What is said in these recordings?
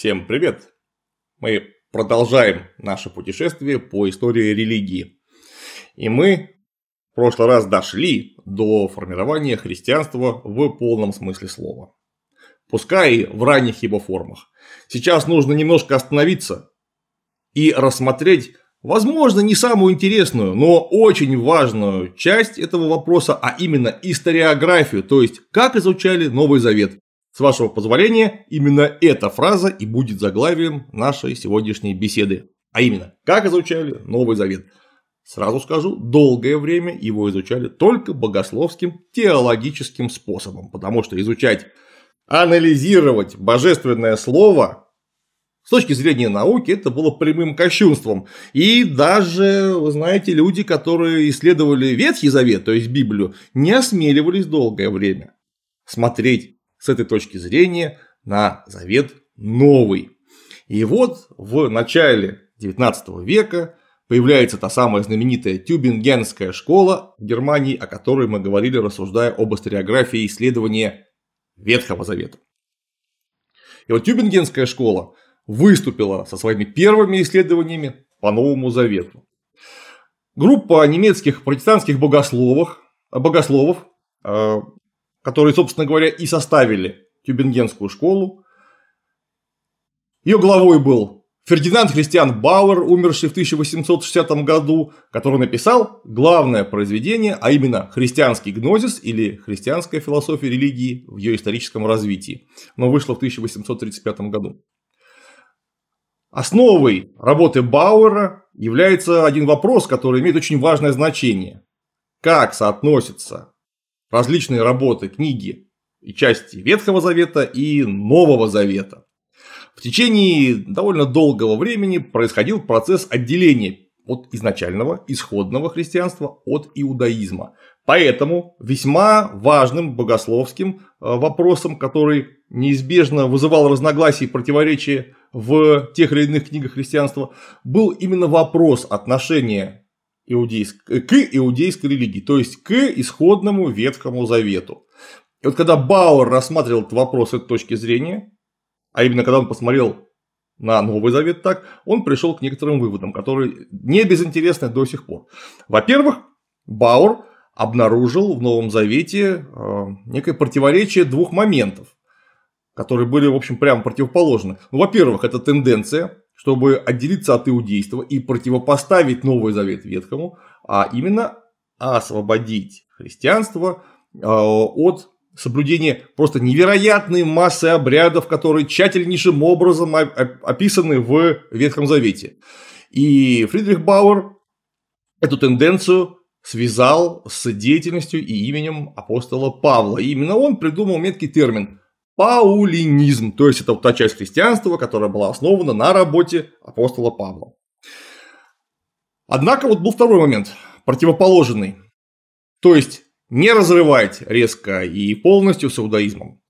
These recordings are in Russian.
Всем привет! Мы продолжаем наше путешествие по истории религии. И мы в прошлый раз дошли до формирования христианства в полном смысле слова. Пускай и в ранних его формах. Сейчас нужно немножко остановиться и рассмотреть, возможно, не самую интересную, но очень важную часть этого вопроса, а именно историографию, то есть как изучали Новый Завет с вашего позволения, именно эта фраза и будет заглавием нашей сегодняшней беседы. А именно, как изучали Новый Завет? Сразу скажу, долгое время его изучали только богословским, теологическим способом, потому что изучать, анализировать божественное слово с точки зрения науки это было прямым кощунством. И даже, вы знаете, люди, которые исследовали Ветхий Завет, то есть Библию, не осмеливались долгое время смотреть с этой точки зрения на завет новый. И вот в начале 19 века появляется та самая знаменитая тюбингенская школа в Германии, о которой мы говорили, рассуждая об историографии исследования Ветхого Завета. И вот тюбингенская школа выступила со своими первыми исследованиями по Новому Завету. Группа немецких протестантских богословов, богословов э, которые, собственно говоря, и составили Тюбингенскую школу. Ее главой был Фердинанд Христиан Бауэр, умерший в 1860 году, который написал главное произведение, а именно «Христианский гнозис» или «Христианская философия религии в ее историческом развитии». но вышло в 1835 году. Основой работы Бауэра является один вопрос, который имеет очень важное значение. Как соотносится различные работы, книги и части Ветхого Завета и Нового Завета. В течение довольно долгого времени происходил процесс отделения от изначального, исходного христианства от иудаизма. Поэтому весьма важным богословским э, вопросом, который неизбежно вызывал разногласия и противоречия в тех или иных книгах христианства, был именно вопрос отношения иудейск... Э, к иудейской религии, то есть к исходному Ветхому Завету. И вот когда Бауэр рассматривал этот вопрос с этой точки зрения, а именно когда он посмотрел на Новый Завет так, он пришел к некоторым выводам, которые не безинтересны до сих пор. Во-первых, Бауэр обнаружил в Новом Завете э, некое противоречие двух моментов, которые были, в общем, прямо противоположны. Ну, во-первых, это тенденция чтобы отделиться от иудейства и противопоставить Новый Завет Ветхому, а именно освободить христианство а, от соблюдения просто невероятной массы обрядов, которые тщательнейшим образом описаны в Ветхом Завете. И Фридрих Бауэр эту тенденцию связал с деятельностью и именем апостола Павла. И именно он придумал меткий термин паулинизм, то есть это вот та часть христианства, которая была основана на работе апостола Павла. Однако вот был второй момент, противоположный. То есть не разрывать резко и полностью с иудаизмом.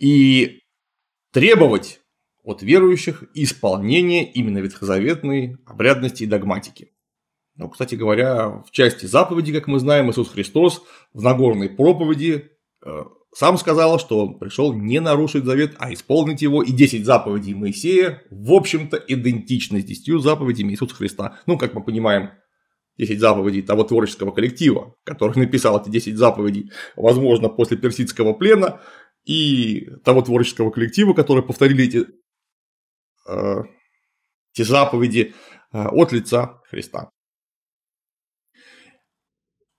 И требовать от верующих исполнения именно ветхозаветной обрядности и догматики. Ну, кстати говоря, в части заповеди, как мы знаем, Иисус Христос в Нагорной проповеди э, сам сказал, что он пришел не нарушить завет, а исполнить его, и 10 заповедей Моисея, в общем-то, идентичны с 10 заповедями Иисуса Христа. Ну, как мы понимаем, 10 заповедей того творческого коллектива, который написал эти 10 заповедей, возможно, после персидского плена, и того творческого коллектива, который повторили эти, э, эти заповеди э, от лица Христа.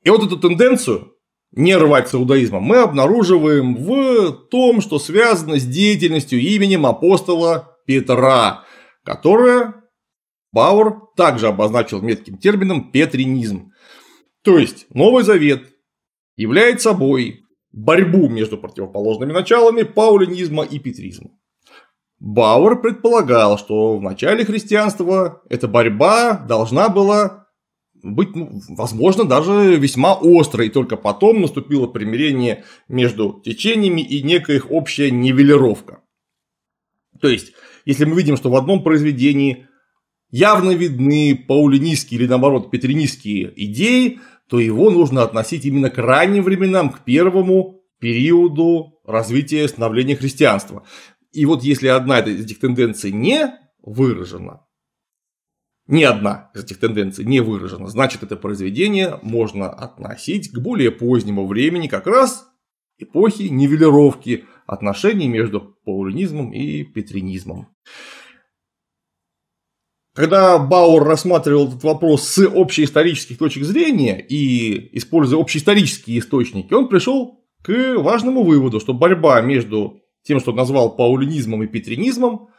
И вот эту тенденцию не рвать с иудаизмом, мы обнаруживаем в том, что связано с деятельностью именем апостола Петра, которое Бауэр также обозначил метким термином петринизм. То есть Новый Завет является собой борьбу между противоположными началами паулинизма и петризма. Бауэр предполагал, что в начале христианства эта борьба должна была быть, ну, возможно, даже весьма острой. И только потом наступило примирение между течениями и некая их общая нивелировка. То есть, если мы видим, что в одном произведении явно видны паулинистские или наоборот петринистские идеи, то его нужно относить именно к ранним временам, к первому периоду развития становления христианства. И вот если одна из этих тенденций не выражена, ни одна из этих тенденций не выражена, значит это произведение можно относить к более позднему времени как раз эпохи нивелировки отношений между паулинизмом и петринизмом. Когда Бауэр рассматривал этот вопрос с общеисторических точек зрения и используя общеисторические источники, он пришел к важному выводу, что борьба между тем, что он назвал паулинизмом и петринизмом,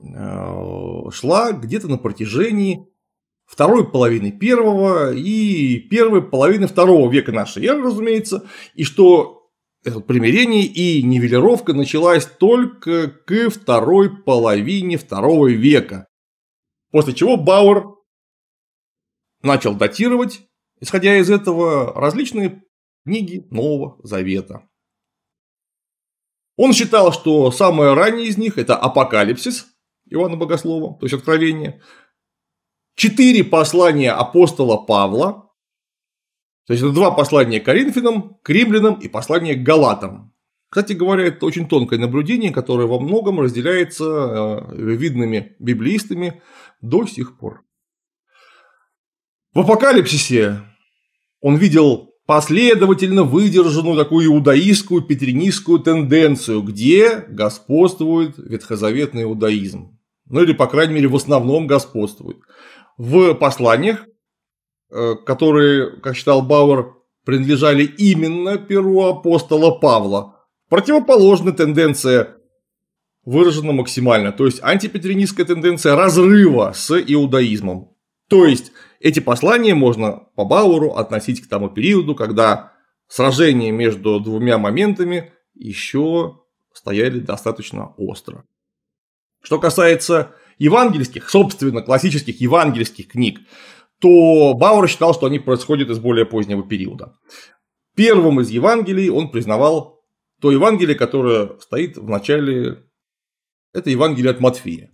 Э, шла где-то на протяжении второй половины первого и первой половины второго века нашей эры, разумеется, и что это примирение и нивелировка началась только к второй половине второго века. После чего Бауэр начал датировать, исходя из этого, различные книги Нового Завета. Он считал, что самое раннее из них – это «Апокалипсис», Иоанна Богослова, то есть Откровение, четыре послания апостола Павла, то есть это два послания к Коринфянам, к римлянам и послание к Галатам. Кстати говоря, это очень тонкое наблюдение, которое во многом разделяется э, видными библеистами до сих пор. В апокалипсисе он видел последовательно выдержанную такую иудаистскую, петринистскую тенденцию, где господствует ветхозаветный иудаизм ну или, по крайней мере, в основном господствует. В посланиях, э, которые, как считал Бауэр, принадлежали именно перу апостола Павла, противоположна тенденция выражена максимально, то есть антипетринистская тенденция разрыва с иудаизмом. То есть эти послания можно по Бауэру относить к тому периоду, когда сражения между двумя моментами еще стояли достаточно остро. Что касается евангельских, собственно, классических евангельских книг, то Бауэр считал, что они происходят из более позднего периода. Первым из Евангелий он признавал то Евангелие, которое стоит в начале... Это Евангелие от Матфея.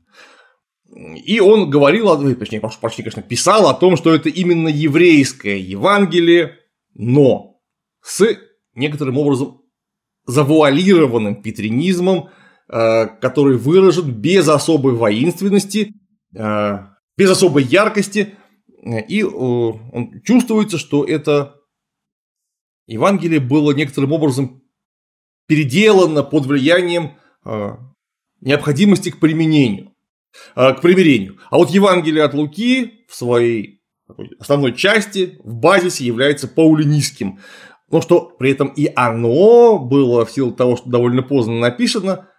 И он говорил, точнее, прошу прощения, конечно, писал о том, что это именно еврейское Евангелие, но с некоторым образом завуалированным петринизмом – Э, который выражен без особой воинственности, э, без особой яркости, и э, чувствуется, что это Евангелие было некоторым образом переделано под влиянием необходимости к применению, к примирению. А вот Евангелие от Луки в своей основной части, в базисе является паулинистским. Но что при этом и оно было в силу того, что довольно поздно написано –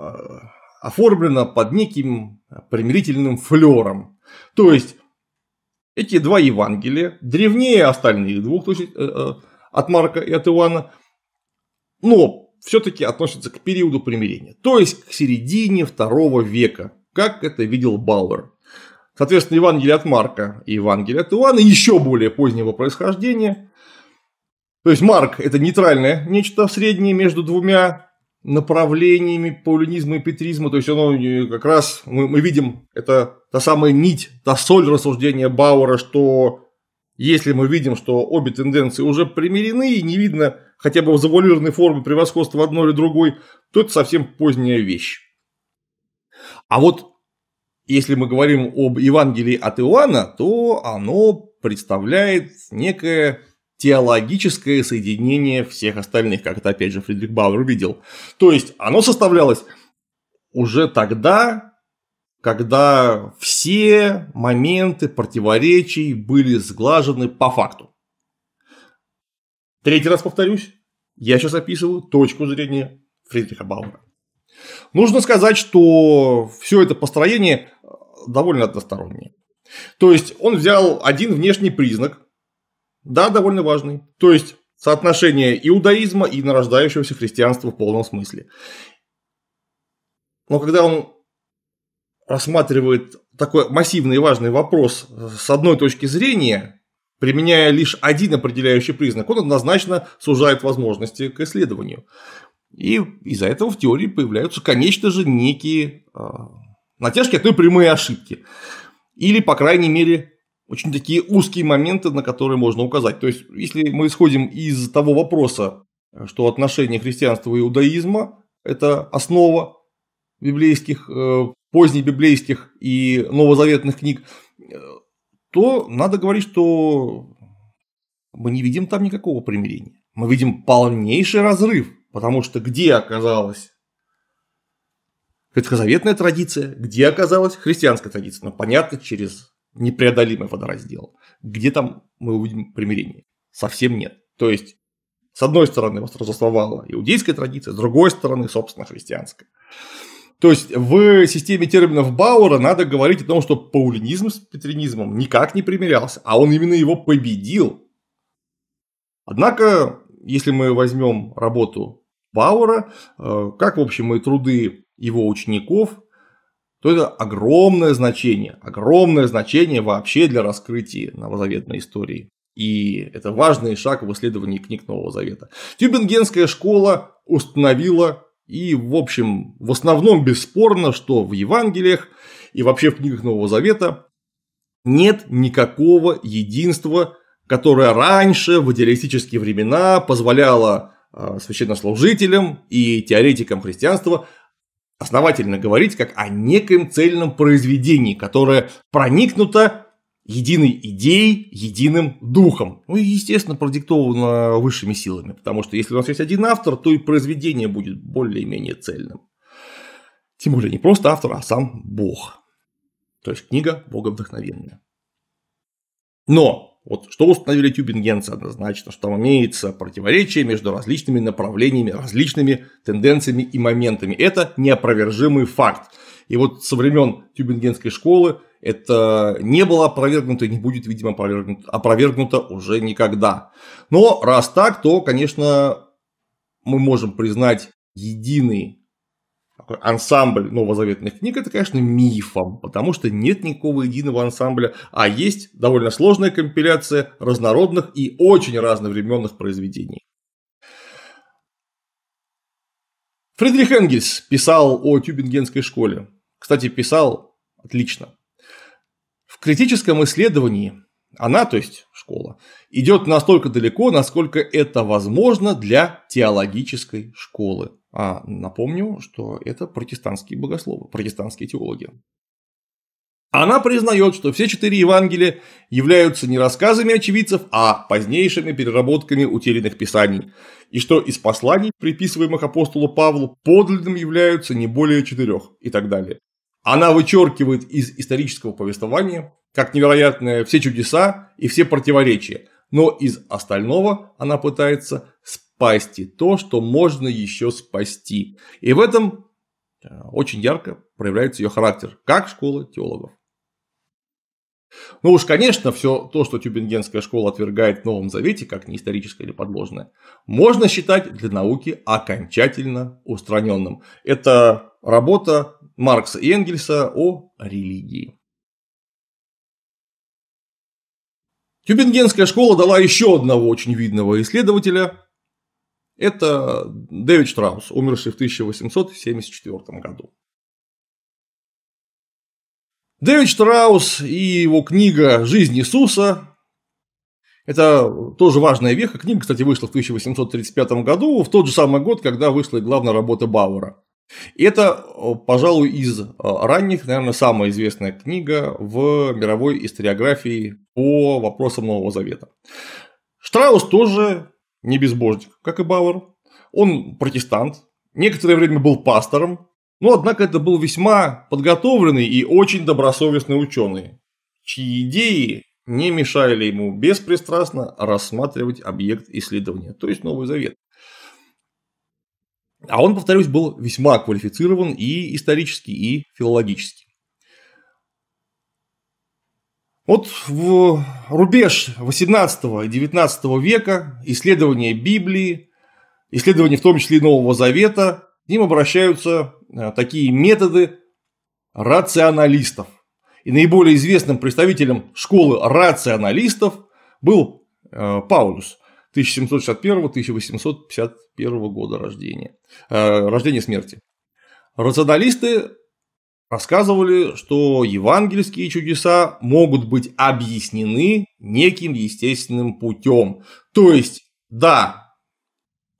Э, оформлено под неким примирительным флером. То есть эти два Евангелия, древнее остальных двух, то есть э, э, от Марка и от Иоанна, но все-таки относятся к периоду примирения, то есть к середине второго века, как это видел Бауэр. Соответственно, Евангелие от Марка и Евангелие от Иоанна еще более позднего происхождения. То есть Марк – это нейтральное нечто среднее между двумя направлениями паулинизма и петризма. То есть оно э, как раз, мы, мы видим, это та самая нить, та соль рассуждения Бауэра, что если мы видим, что обе тенденции уже примирены и не видно хотя бы в завуалированной форме превосходства одной или другой, то это совсем поздняя вещь. А вот если мы говорим об Евангелии от Иоанна, то оно представляет некое теологическое соединение всех остальных, как это, опять же, Фридрих Бауэр видел. То есть, оно составлялось уже тогда, когда все моменты противоречий были сглажены по факту. Третий раз повторюсь, я сейчас описываю точку зрения Фридриха Бауэра. Нужно сказать, что все это построение довольно одностороннее. То есть он взял один внешний признак, да, довольно важный. То есть соотношение иудаизма и нарождающегося христианства в полном смысле. Но когда он рассматривает такой массивный и важный вопрос э, с одной точки зрения, применяя лишь один определяющий признак, он однозначно сужает возможности к исследованию. И из-за этого в теории появляются, конечно же, некие э, натяжки, а то и прямые ошибки. Или, по крайней мере, очень такие узкие моменты, на которые можно указать. То есть, если мы исходим из того вопроса, что отношение христианства и иудаизма – это основа библейских, э, поздних библейских и новозаветных книг, э, то надо говорить, что мы не видим там никакого примирения. Мы видим полнейший разрыв, потому что где оказалась ветхозаветная традиция, где оказалась христианская традиция. Ну понятно, через непреодолимый водораздел. Где там мы увидим примирение? Совсем нет. То есть, с одной стороны, восторжествовала иудейская традиция, с другой стороны, собственно, христианская. То есть, в системе терминов Бауэра надо говорить о том, что паулинизм с петринизмом никак не примирялся, а он именно его победил. Однако, если мы возьмем работу Бауэра, э, как, в общем, и труды его учеников, то это огромное значение, огромное значение вообще для раскрытия новозаветной истории. И это важный шаг в исследовании книг Нового Завета. Тюбингенская школа установила и, в общем, в основном бесспорно, что в Евангелиях и вообще в книгах Нового Завета нет никакого единства, которое раньше в идеалистические времена позволяло а, священнослужителям и теоретикам христианства основательно говорить как о неком цельном произведении, которое проникнуто единой идеей, единым духом. Ну и, естественно, продиктовано высшими силами, потому что если у нас есть один автор, то и произведение будет более-менее цельным. Тем более не просто автор, а сам Бог. То есть книга Бога вдохновенная. Но вот что установили тюбингенцы однозначно, что там имеется противоречие между различными направлениями, различными тенденциями и моментами. Это неопровержимый факт. И вот со времен тюбингенской школы это не было опровергнуто и не будет, видимо, опровергнуто, опровергнуто уже никогда. Но раз так, то, конечно, мы можем признать единый такой ансамбль новозаветных книг, это, конечно, мифом, потому что нет никакого единого ансамбля, а есть довольно сложная компиляция разнородных и очень разновременных произведений. Фридрих Энгельс писал о Тюбингенской школе. Кстати, писал отлично. В критическом исследовании она, то есть школа, идет настолько далеко, насколько это возможно для теологической школы. А напомню, что это протестантские богословы, протестантские теологи. Она признает, что все четыре Евангелия являются не рассказами очевидцев, а позднейшими переработками утерянных писаний, и что из посланий, приписываемых апостолу Павлу, подлинным являются не более четырех и так далее. Она вычеркивает из исторического повествования, как невероятные все чудеса и все противоречия, но из остального она пытается спасти то, что можно еще спасти. И в этом э, очень ярко проявляется ее характер, как школа теологов. Ну уж, конечно, все то, что Тюбингенская школа отвергает в Новом Завете, как неисторическое или подложное, можно считать для науки окончательно устраненным. Это работа Маркса и Энгельса о религии. Тюбингенская школа дала еще одного очень видного исследователя это Дэвид Штраус, умерший в 1874 году. Дэвид Штраус и его книга «Жизнь Иисуса» Это тоже важная веха. Книга, кстати, вышла в 1835 году, в тот же самый год, когда вышла и главная работа Бауэра. И это, пожалуй, из а, ранних, наверное, самая известная книга в мировой историографии по вопросам Нового Завета. Штраус тоже не безбожник, как и Бауэр. Он протестант, некоторое время был пастором, но однако это был весьма подготовленный и очень добросовестный ученый, чьи идеи не мешали ему беспристрастно рассматривать объект исследования, то есть Новый Завет. А он, повторюсь, был весьма квалифицирован и исторически, и филологически. Вот в рубеж 18 и 19 века исследования Библии, исследования в том числе и Нового Завета, к ним обращаются э, такие методы рационалистов. И наиболее известным представителем школы рационалистов был э, Паулюс 1761-1851 года рождения, э, рождения смерти. Рационалисты рассказывали, что евангельские чудеса могут быть объяснены неким естественным путем. То есть, да,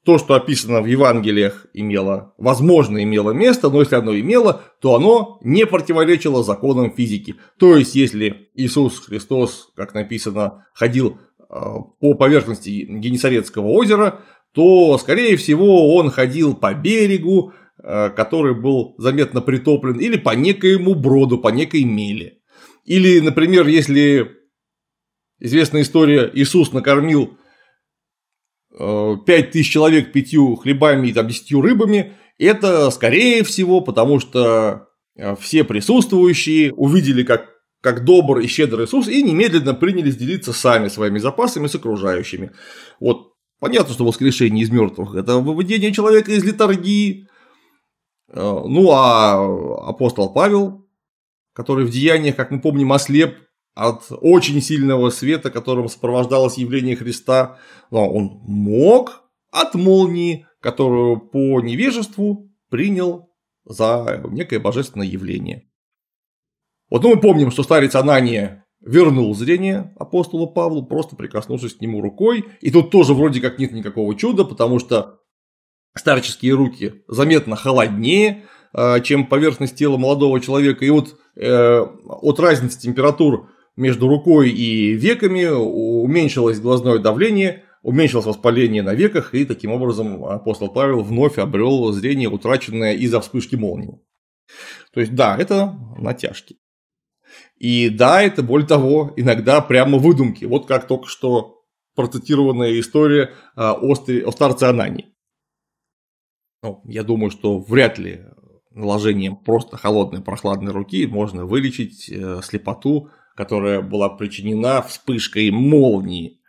то, что описано в Евангелиях, имело, возможно, имело место, но если оно имело, то оно не противоречило законам физики. То есть, если Иисус Христос, как написано, ходил э, по поверхности Генесарецкого озера, то, скорее всего, он ходил по берегу, Э, который был заметно притоплен, или по некоему броду, по некой мели. Или, например, если известная история, Иисус накормил 5000 э, человек пятью хлебами и там, десятью рыбами, это скорее всего, потому что э, все присутствующие увидели, как, как добр и щедр Иисус, и немедленно принялись делиться сами своими запасами с окружающими. Вот Понятно, что воскрешение из мертвых – это выведение человека из литургии, Э, ну а э, апостол Павел, который в деяниях, как мы помним, ослеп от очень сильного света, которым сопровождалось явление Христа, но он мог от молнии, которую по невежеству принял за некое божественное явление. Вот ну, мы помним, что старец Анания вернул зрение апостолу Павлу, просто прикоснувшись к нему рукой. И тут тоже вроде как нет никакого чуда, потому что старческие руки заметно холоднее, э, чем поверхность тела молодого человека. И вот э, от разницы температур между рукой и веками уменьшилось глазное давление, уменьшилось воспаление на веках, и таким образом апостол Павел вновь обрел зрение, утраченное из-за вспышки молнии. То есть, да, это натяжки. И да, это, более того, иногда прямо выдумки. Вот как только что процитированная история э, о старце Анании. Ну, я думаю, что вряд ли наложением просто холодной прохладной руки можно вылечить э, слепоту, которая была причинена вспышкой молнии.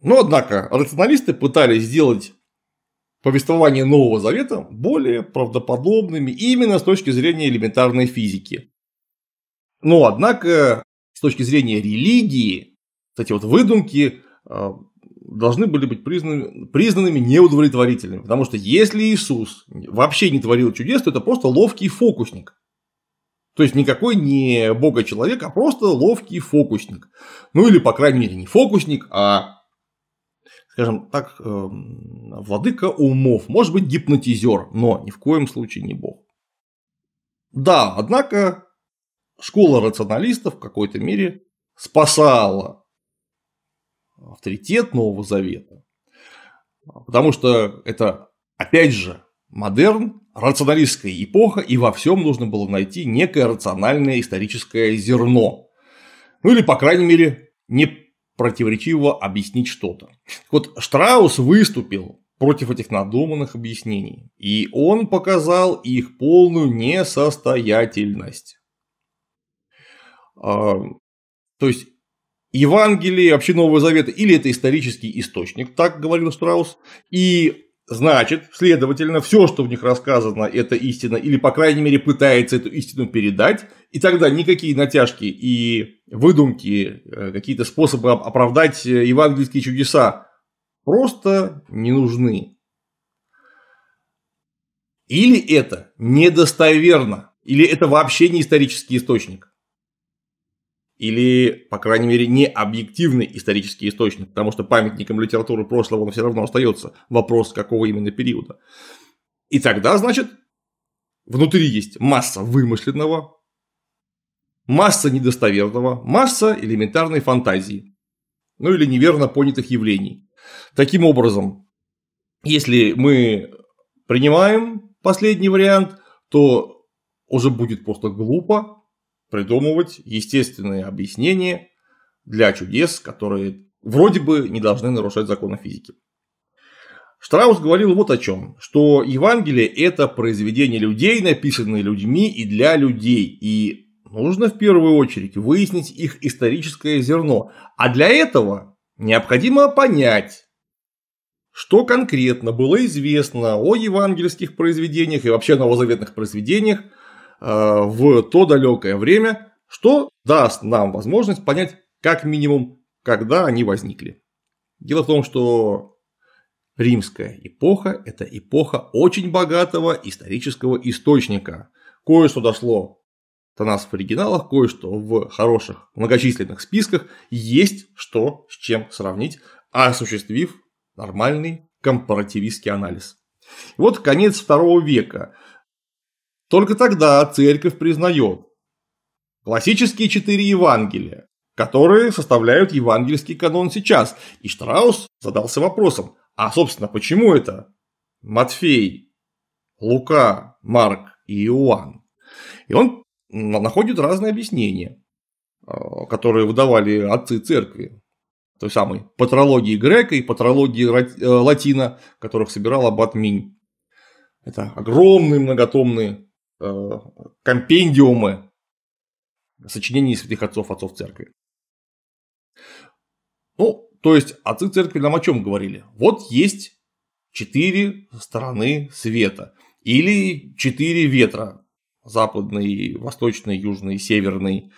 Но, однако, рационалисты пытались сделать повествование Нового Завета более правдоподобными именно с точки зрения элементарной физики. Но, однако, с точки зрения религии, эти вот выдумки э, должны были быть признаны, признанными неудовлетворительными. Потому что если Иисус вообще не творил чудес, то это просто ловкий фокусник. То есть никакой не бога человек, а просто ловкий фокусник. Ну или, по крайней мере, не фокусник, а, скажем так, эм, владыка умов. Может быть, гипнотизер, но ни в коем случае не бог. Да, однако школа рационалистов в какой-то мере спасала авторитет Нового Завета. Потому что это, опять же, модерн, рационалистская эпоха, и во всем нужно было найти некое рациональное историческое зерно. Ну или, по крайней мере, не противоречиво объяснить что-то. Вот Штраус выступил против этих надуманных объяснений, и он показал их полную несостоятельность. А, то есть Евангелие, вообще Нового Завета, или это исторический источник, так говорил Штраус, и значит, следовательно, все, что в них рассказано, это истина, или, по крайней мере, пытается эту истину передать, и тогда никакие натяжки и выдумки, э, какие-то способы оправдать э, евангельские чудеса просто не нужны. Или это недостоверно, или это вообще не исторический источник или, по крайней мере, не объективный исторический источник, потому что памятником литературы прошлого он все равно остается. Вопрос, какого именно периода. И тогда, значит, внутри есть масса вымышленного, масса недостоверного, масса элементарной фантазии, ну или неверно понятых явлений. Таким образом, если мы принимаем последний вариант, то уже будет просто глупо придумывать естественные объяснения для чудес, которые вроде бы не должны нарушать законы физики. Штраус говорил вот о чем, что Евангелие – это произведение людей, написанное людьми и для людей, и нужно в первую очередь выяснить их историческое зерно, а для этого необходимо понять, что конкретно было известно о евангельских произведениях и вообще новозаветных произведениях – Э, в то далекое время, что даст нам возможность понять, как минимум, когда они возникли. Дело в том, что римская эпоха – это эпоха очень богатого исторического источника. Кое-что дошло до нас в оригиналах, кое-что в хороших многочисленных списках. Есть что с чем сравнить, осуществив нормальный компаративистский анализ. Вот конец второго века – только тогда церковь признает классические четыре Евангелия, которые составляют евангельский канон сейчас. И Штраус задался вопросом, а собственно почему это? Матфей, Лука, Марк и Иоанн. И он находит разные объяснения, а, которые выдавали отцы церкви. Той самой патрологии грека и патрологии э, латина, которых собирал Аббат Минь. Это огромные многотомные Э, компендиумы сочинений святых отцов, отцов церкви. Ну, то есть отцы церкви нам о чем говорили? Вот есть четыре стороны света или четыре ветра западный, восточный, южный, северный.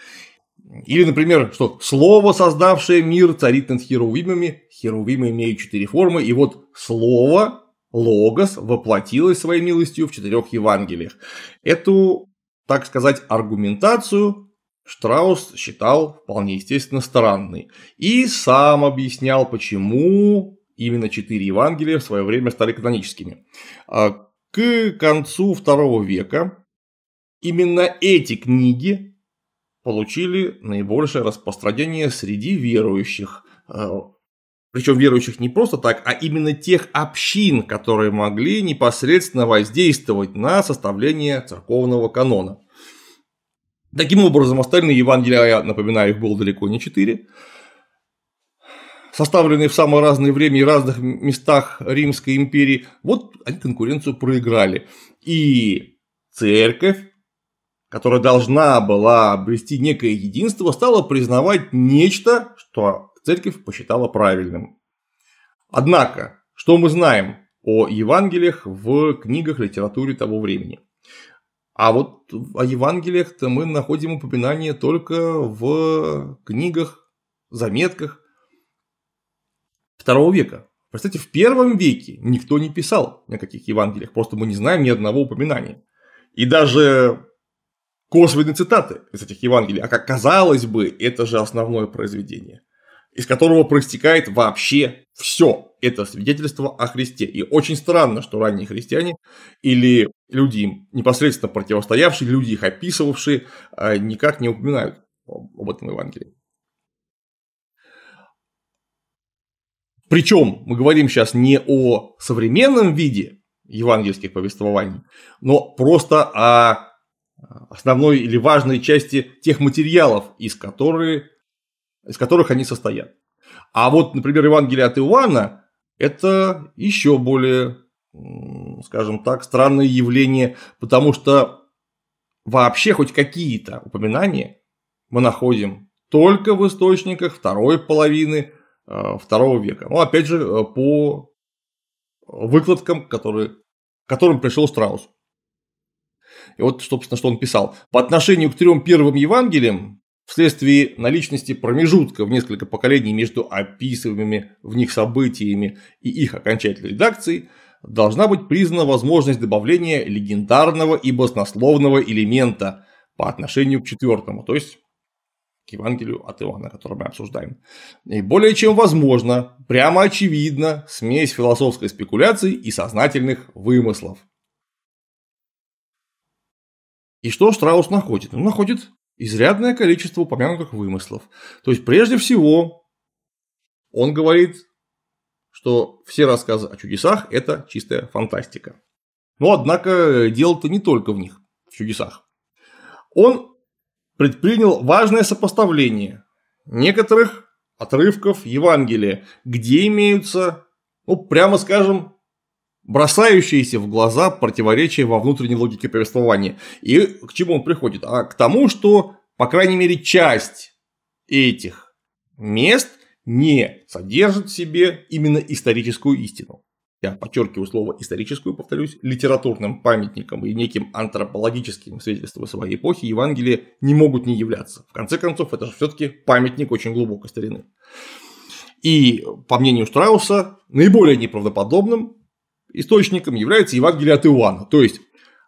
Или, например, что слово, создавшее мир, царит над херувимами. Херувимы имеют четыре формы, и вот слово Логос воплотилось своей милостью в четырех Евангелиях. Эту, так сказать, аргументацию Штраус считал вполне естественно странной. И сам объяснял, почему именно четыре Евангелия в свое время стали каноническими. А, к концу второго века именно эти книги получили наибольшее распространение среди верующих, а, причем верующих не просто так, а именно тех общин, которые могли непосредственно воздействовать на составление церковного канона. Таким образом, остальные Евангелия, напоминаю, их было далеко не четыре, составленные в самое разное время и разных местах Римской империи, вот они конкуренцию проиграли. И церковь, которая должна была обрести некое единство, стала признавать нечто, что церковь посчитала правильным. Однако, что мы знаем о Евангелиях в книгах литературе того времени? А вот о Евангелиях-то мы находим упоминание только в книгах, заметках второго века. Представьте, в первом веке никто не писал ни о каких Евангелиях, просто мы не знаем ни одного упоминания. И даже косвенные цитаты из этих Евангелий, а как казалось бы, это же основное произведение из которого проистекает вообще все. Это свидетельство о Христе. И очень странно, что ранние христиане или люди им непосредственно противостоявшие, люди их описывавшие, а, никак не упоминают об этом Евангелии. Причем мы говорим сейчас не о современном виде евангельских повествований, но просто о а, основной или важной части тех материалов, из которых из которых они состоят. А вот, например, Евангелие от Иоанна – это еще более, скажем так, странное явление, потому что вообще хоть какие-то упоминания мы находим только в источниках второй половины э, второго века. Ну, опять же, э, по выкладкам, которые, которым пришел Страус. И вот, собственно, что он писал. По отношению к трем первым Евангелиям, вследствие наличности промежутка в несколько поколений между описываемыми в них событиями и их окончательной редакцией, должна быть признана возможность добавления легендарного и баснословного элемента по отношению к четвертому, то есть к Евангелию от Иоанна, который мы обсуждаем. И более чем возможно, прямо очевидно, смесь философской спекуляции и сознательных вымыслов. И что Штраус находит? Он находит изрядное количество упомянутых вымыслов. То есть прежде всего он говорит, что все рассказы о чудесах – это чистая фантастика. Но, однако, дело-то не только в них, в чудесах. Он предпринял важное сопоставление некоторых отрывков Евангелия, где имеются, ну, прямо скажем, бросающиеся в глаза противоречия во внутренней логике повествования. И к чему он приходит? А к тому, что, по крайней мере, часть этих мест не содержит в себе именно историческую истину. Я подчеркиваю слово историческую, повторюсь, литературным памятником и неким антропологическим свидетельством своей эпохи Евангелие не могут не являться. В конце концов, это же все-таки памятник очень глубокой старины. И, по мнению Штрауса, наиболее неправдоподобным источником является Евангелие от Иоанна. То есть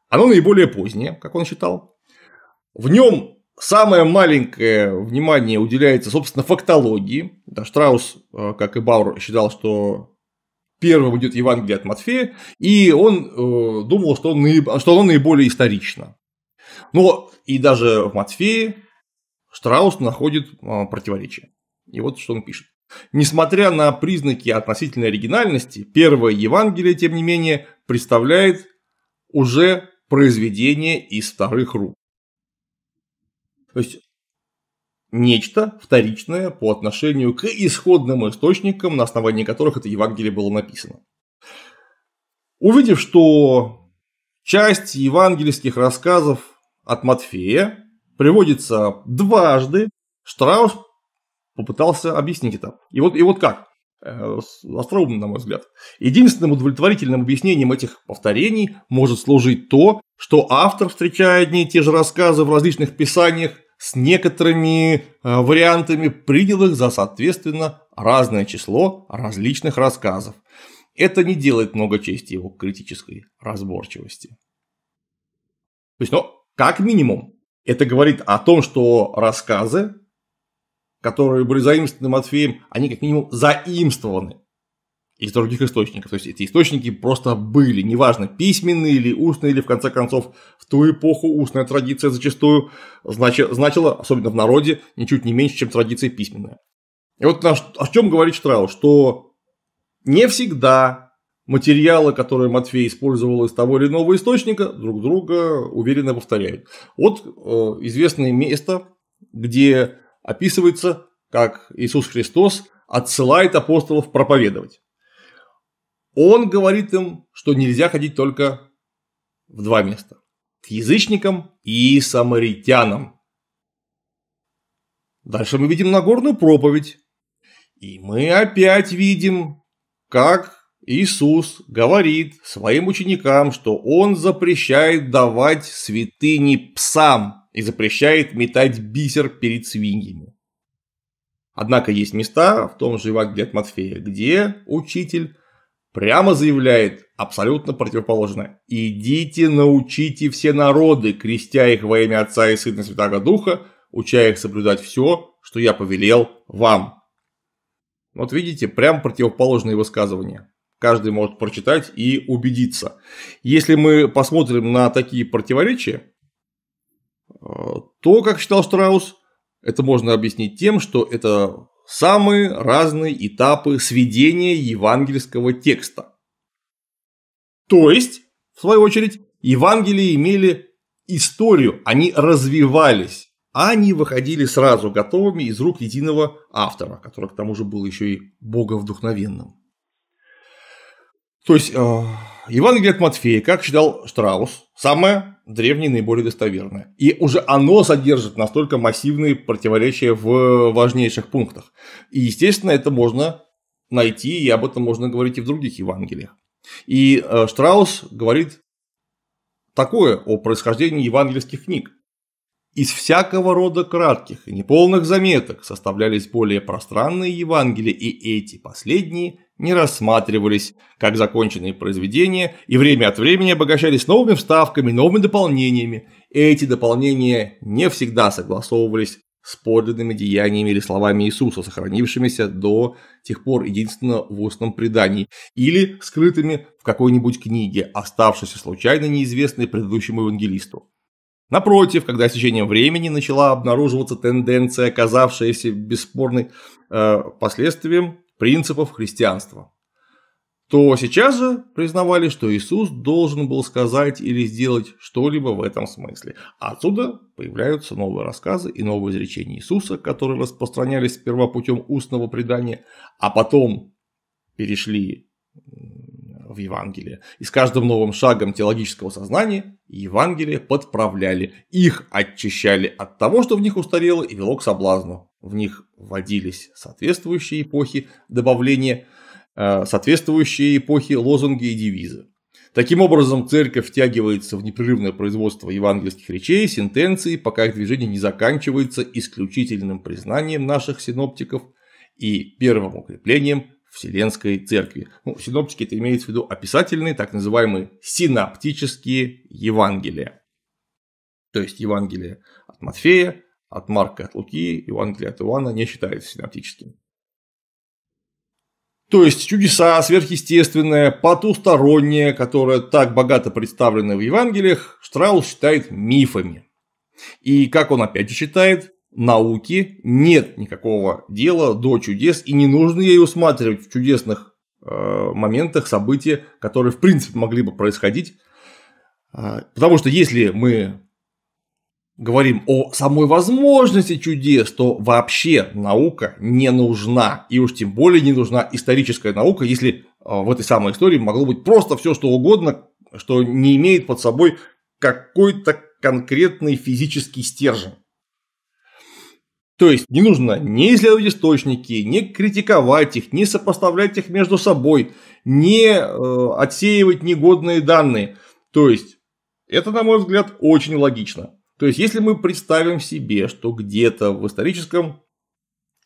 оно наиболее позднее, как он считал. В нем самое маленькое внимание уделяется, собственно, фактологии. Да, Штраус, э, как и Баур, считал, что первым идет Евангелие от Матфея, и он э, думал, что, он, что оно наиболее исторично. Но и даже в Матфее Штраус находит э, противоречие. И вот что он пишет. Несмотря на признаки относительной оригинальности, первое Евангелие, тем не менее, представляет уже произведение из старых рук. То есть нечто вторичное по отношению к исходным источникам, на основании которых это Евангелие было написано. Увидев, что часть евангельских рассказов от Матфея приводится дважды, Штраус попытался объяснить это. И вот, и вот как? Э, остроумно, на мой взгляд. Единственным удовлетворительным объяснением этих повторений может служить то, что автор, встречая одни и те же рассказы в различных писаниях, с некоторыми э, вариантами принял их за, соответственно, разное число различных рассказов. Это не делает много чести его критической разборчивости. То есть, ну, как минимум, это говорит о том, что рассказы которые были заимствованы Матфеем, они как минимум заимствованы из других источников. То есть эти источники просто были, неважно, письменные или устные, или в конце концов в ту эпоху устная традиция зачастую значила, особенно в народе, ничуть не меньше, чем традиция письменная. И вот о чем говорит Штрайл, что не всегда материалы, которые Матфей использовал из того или иного источника, друг друга уверенно повторяют. Вот э, известное место, где описывается, как Иисус Христос отсылает апостолов проповедовать. Он говорит им, что нельзя ходить только в два места. К язычникам и самаритянам. Дальше мы видим Нагорную проповедь. И мы опять видим, как Иисус говорит своим ученикам, что он запрещает давать святыни псам – и запрещает метать бисер перед свиньями. Однако есть места в том же Евангелии от Матфея, где учитель прямо заявляет абсолютно противоположно: «Идите, научите все народы, крестя их во имя Отца и Сына и Святого Духа, уча их соблюдать все, что я повелел вам». Вот видите, прям противоположные высказывания. Каждый может прочитать и убедиться. Если мы посмотрим на такие противоречия, то, как считал Штраус, это можно объяснить тем, что это самые разные этапы сведения евангельского текста. То есть, в свою очередь, Евангелия имели историю, они развивались, а не выходили сразу готовыми из рук единого автора, который к тому же был еще и боговдухновенным. То есть, а, Евангелие от Матфея, как считал Штраус, самое древнее и наиболее достоверное. И уже оно содержит настолько массивные противоречия в важнейших пунктах. И, естественно, это можно найти, и об этом можно говорить и в других Евангелиях. И э, Штраус говорит такое о происхождении евангельских книг. Из всякого рода кратких и неполных заметок составлялись более пространные Евангелия, и эти последние не рассматривались как законченные произведения и время от времени обогащались новыми вставками, новыми дополнениями. Эти дополнения не всегда согласовывались с подлинными деяниями или словами Иисуса, сохранившимися до тех пор единственно в устном предании, или скрытыми в какой-нибудь книге, оставшейся случайно неизвестной предыдущему евангелисту. Напротив, когда с течением времени начала обнаруживаться тенденция, оказавшаяся бесспорной э, последствием принципов христианства. То сейчас же признавали, что Иисус должен был сказать или сделать что-либо в этом смысле. Отсюда появляются новые рассказы и новые изречения Иисуса, которые распространялись сперва путем устного предания, а потом перешли в Евангелие. И с каждым новым шагом теологического сознания Евангелие подправляли, их очищали от того, что в них устарело и вело к соблазну. В них вводились соответствующие эпохи добавления, э, соответствующие эпохи лозунги и девизы. Таким образом, церковь втягивается в непрерывное производство евангельских речей, сентенций, пока их движение не заканчивается исключительным признанием наших синоптиков и первым укреплением Вселенской Церкви. Ну, синоптики это имеется в виду описательные, так называемые синаптические Евангелия. То есть Евангелие от Матфея, от Марка, от Луки, Евангелие от Иоанна не считается синаптическим. То есть чудеса, сверхъестественное, потустороннее, которое так богато представлено в Евангелиях, Штраус считает мифами. И как он опять же считает, науке нет никакого дела до чудес, и не нужно ей усматривать в чудесных э, моментах события, которые в принципе могли бы происходить. Э, потому что если мы говорим о самой возможности чудес, то вообще наука не нужна. И уж тем более не нужна историческая наука, если э, в этой самой истории могло быть просто все что угодно, что не имеет под собой какой-то конкретный физический стержень. То есть не нужно не исследовать источники, не критиковать их, не сопоставлять их между собой, не э, отсеивать негодные данные. То есть это, на мой взгляд, очень логично. То есть если мы представим себе, что где-то в историческом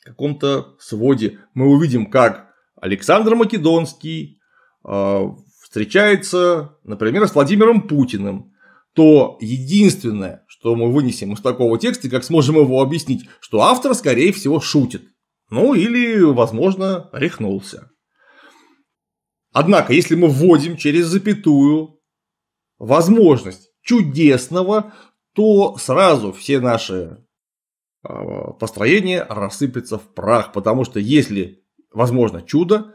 каком-то своде мы увидим, как Александр Македонский э, встречается, например, с Владимиром Путиным – то единственное, что мы вынесем из такого текста, как сможем его объяснить, что автор, скорее всего, шутит. Ну или, возможно, рехнулся. Однако, если мы вводим через запятую возможность чудесного, то сразу все наши а, построения рассыпятся в прах, потому что если возможно чудо,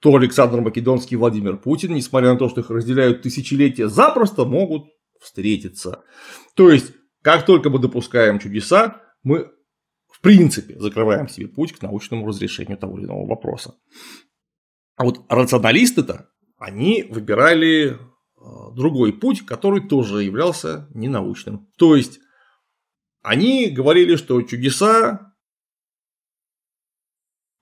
то Александр Македонский и Владимир Путин, несмотря на то, что их разделяют тысячелетия, запросто могут встретиться. То есть, как только мы допускаем чудеса, мы в принципе закрываем себе путь к научному разрешению того или иного вопроса. А вот рационалисты-то, они выбирали э, другой путь, который тоже являлся ненаучным. То есть, они говорили, что чудеса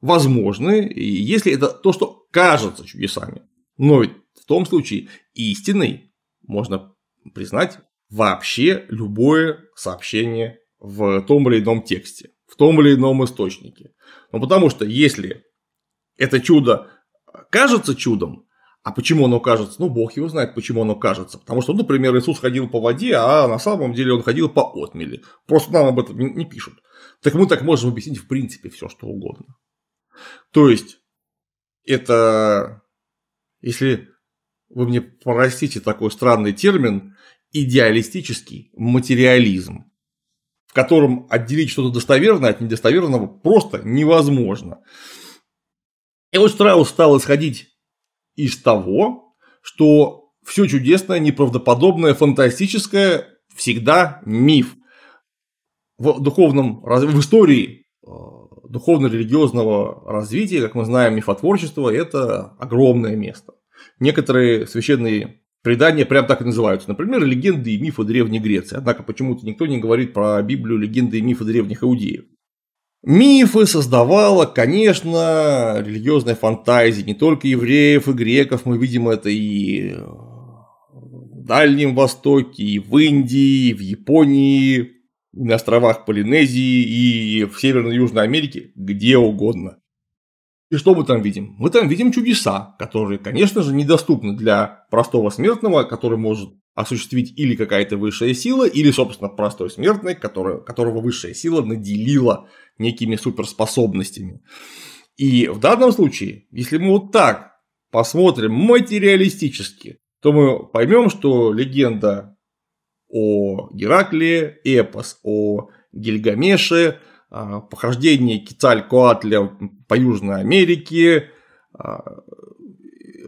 возможны, и если это то, что кажется чудесами. Но ведь в том случае истиной можно признать вообще любое сообщение в том или ином тексте, в том или ином источнике. Ну, потому что если это чудо э, кажется чудом, а почему оно кажется? Ну, Бог его знает, почему оно кажется. Потому что, например, Иисус ходил по воде, а на самом деле он ходил по отмели. Просто нам об этом не пишут. Так мы так можем объяснить в принципе все, что угодно. То есть, это если вы мне простите такой странный термин, идеалистический материализм, в котором отделить что-то достоверное от недостоверного просто невозможно. И вот Штраус стал исходить из того, что все чудесное, неправдоподобное, фантастическое всегда миф. В духовном, в истории э, духовно-религиозного развития, как мы знаем, мифотворчество – это огромное место – некоторые священные предания прям так и называются. Например, легенды и мифы Древней Греции. Однако почему-то никто не говорит про Библию легенды и мифы древних иудеев. Мифы создавала, конечно, религиозная фантазия не только евреев и греков, мы видим это и в Дальнем Востоке, и в Индии, и в Японии, и на островах Полинезии, и в Северной и Южной Америке, где угодно. И что мы там видим? Мы там видим чудеса, которые, конечно же, недоступны для простого смертного, который может осуществить или какая-то высшая сила, или, собственно, простой смертный, который, которого высшая сила наделила некими суперспособностями. И в данном случае, если мы вот так посмотрим материалистически, то мы поймем, что легенда о Геракле, эпос о Гильгамеше – а, похождение кицаль по Южной Америке, а,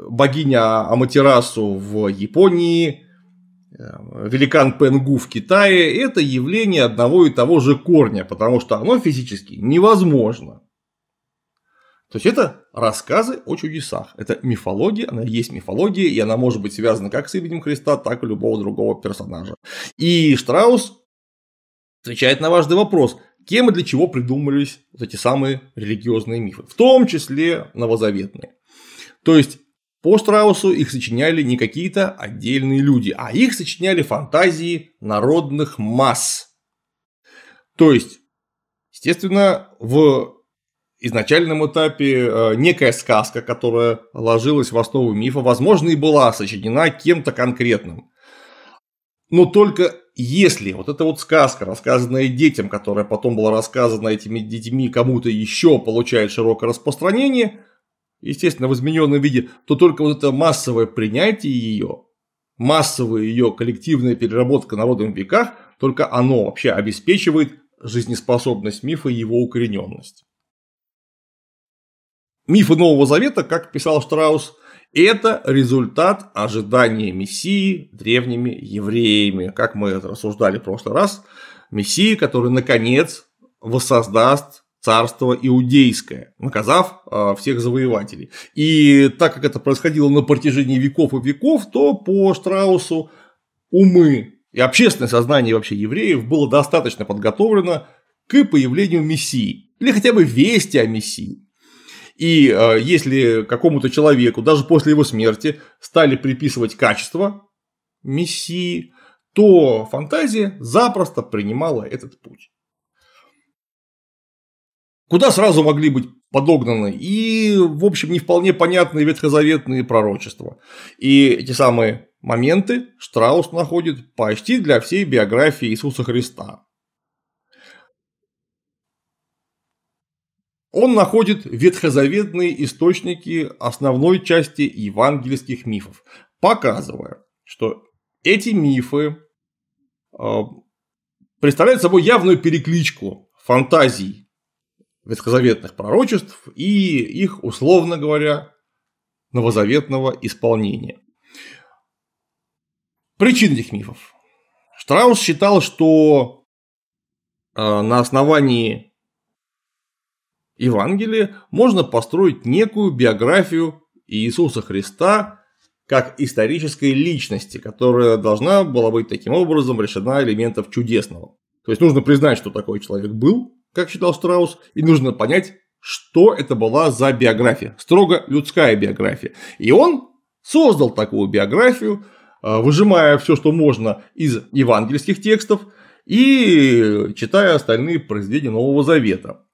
богиня Аматерасу в Японии, а, великан Пенгу в Китае – это явление одного и того же корня, потому что оно физически невозможно. То есть это рассказы о чудесах. Это мифология, она есть мифология, и она может быть связана как с именем Христа, так и любого другого персонажа. И Штраус отвечает на важный вопрос – кем и для чего придумались вот эти самые религиозные мифы, в том числе новозаветные. То есть по Страусу их сочиняли не какие-то отдельные люди, а их сочиняли фантазии народных масс. То есть, естественно, в изначальном этапе э, некая сказка, которая ложилась в основу мифа, возможно, и была сочинена кем-то конкретным. Но только если вот эта вот сказка, рассказанная детям, которая потом была рассказана этими детьми кому-то еще, получает широкое распространение, естественно, в измененном виде, то только вот это массовое принятие ее, массовая ее коллективная переработка народом в веках, только оно вообще обеспечивает жизнеспособность мифа и его укорененность. Мифы Нового Завета, как писал Штраус, это результат ожидания Мессии древними евреями. Как мы это рассуждали в прошлый раз, Мессии, который наконец воссоздаст царство иудейское, наказав э, всех завоевателей. И так как это происходило на протяжении веков и веков, то по Штраусу умы и общественное сознание вообще евреев было достаточно подготовлено к появлению Мессии, или хотя бы вести о Мессии. И э, если какому-то человеку даже после его смерти стали приписывать качество мессии, то фантазия запросто принимала этот путь. Куда сразу могли быть подогнаны и, в общем, не вполне понятные ветхозаветные пророчества. И эти самые моменты Штраус находит почти для всей биографии Иисуса Христа. Он находит ветхозаветные источники основной части евангельских мифов, показывая, что эти мифы э, представляют собой явную перекличку фантазий ветхозаветных пророчеств и их, условно говоря, новозаветного исполнения. Причины этих мифов. Штраус считал, что э, на основании Евангелии можно построить некую биографию Иисуса Христа как исторической личности, которая должна была быть таким образом решена элементов чудесного. То есть нужно признать, что такой человек был, как считал Страус, и нужно понять, что это была за биография, строго людская биография. И он создал такую биографию, э, выжимая все, что можно из евангельских текстов и читая остальные произведения Нового Завета.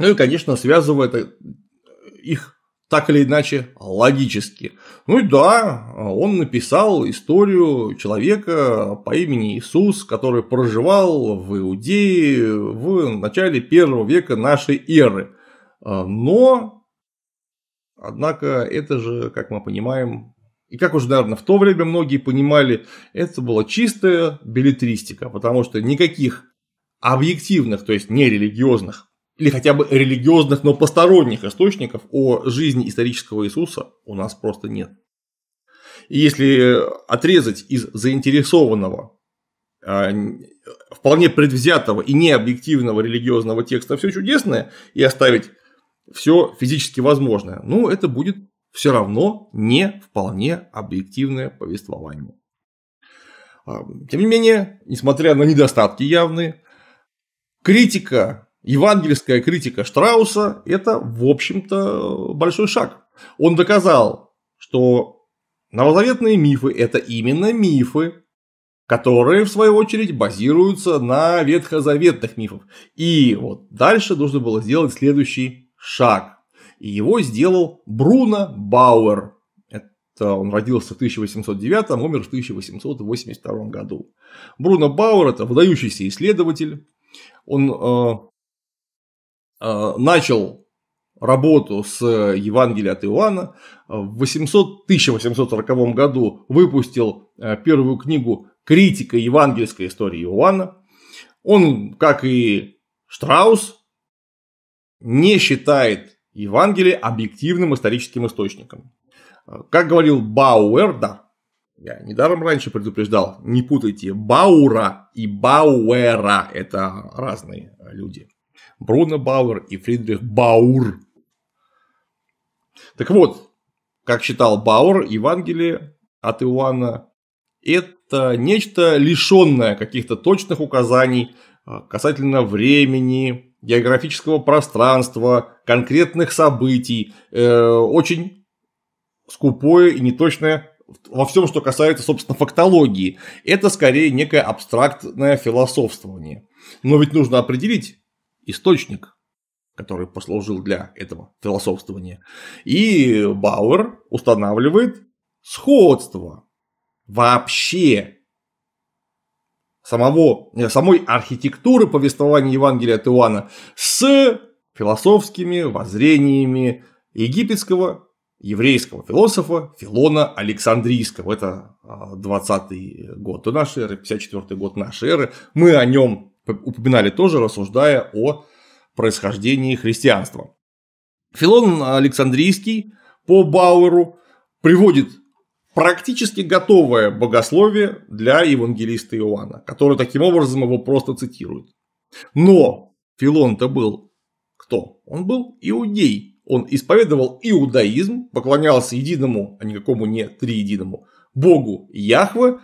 Ну и, конечно, связывает их так или иначе логически. Ну и да, он написал историю человека по имени Иисус, который проживал в Иудее в начале первого века нашей эры. А, но, однако, это же, как мы понимаем, и как уже, наверное, в то время многие понимали, это была чистая билетристика, потому что никаких объективных, то есть нерелигиозных или хотя бы религиозных, но посторонних источников о жизни исторического Иисуса у нас просто нет. И если отрезать из заинтересованного, а, вполне предвзятого и необъективного религиозного текста все чудесное и оставить все физически возможное, ну это будет все равно не вполне объективное повествование. А, тем не менее, несмотря на недостатки явные, критика евангельская критика Штрауса – это, в общем-то, большой шаг. Он доказал, что новозаветные мифы – это именно мифы, которые, в свою очередь, базируются на ветхозаветных мифах. И вот дальше нужно было сделать следующий шаг. И его сделал Бруно Бауэр. Это он родился в 1809, умер в 1882 году. Бруно Бауэр – это выдающийся исследователь. Он э, Э, начал работу с э, Евангелия от Иоанна. Э, в 800, 1840 году выпустил первую книгу «Критика евангельской истории Иоанна». Он, как и Штраус, не считает Евангелие объективным историческим источником. Как говорил Бауэр, да, я недаром раньше предупреждал, не путайте Баура и Бауэра, это разные люди – Бруно Бауэр и Фридрих Баур. Так вот, как считал Бауэр, Евангелие от Иоанна – это нечто лишенное каких-то точных указаний а, касательно времени, географического пространства, конкретных событий, э, очень скупое и неточное во всем, что касается, собственно, фактологии. Это скорее некое абстрактное философствование. Но ведь нужно определить, источник, который послужил для этого философствования. И Бауэр устанавливает сходство вообще самого, э, самой архитектуры повествования Евангелия от Иоанна с философскими воззрениями египетского еврейского философа Филона Александрийского. Это 20 а, год до нашей эры, 54 год нашей эры. Мы о нем упоминали тоже, рассуждая о происхождении христианства. Филон Александрийский по Бауэру приводит практически готовое богословие для евангелиста Иоанна, который таким образом его просто цитирует. Но Филон-то был кто? Он был иудей. Он исповедовал иудаизм, поклонялся единому, а никакому не триединому, богу Яхве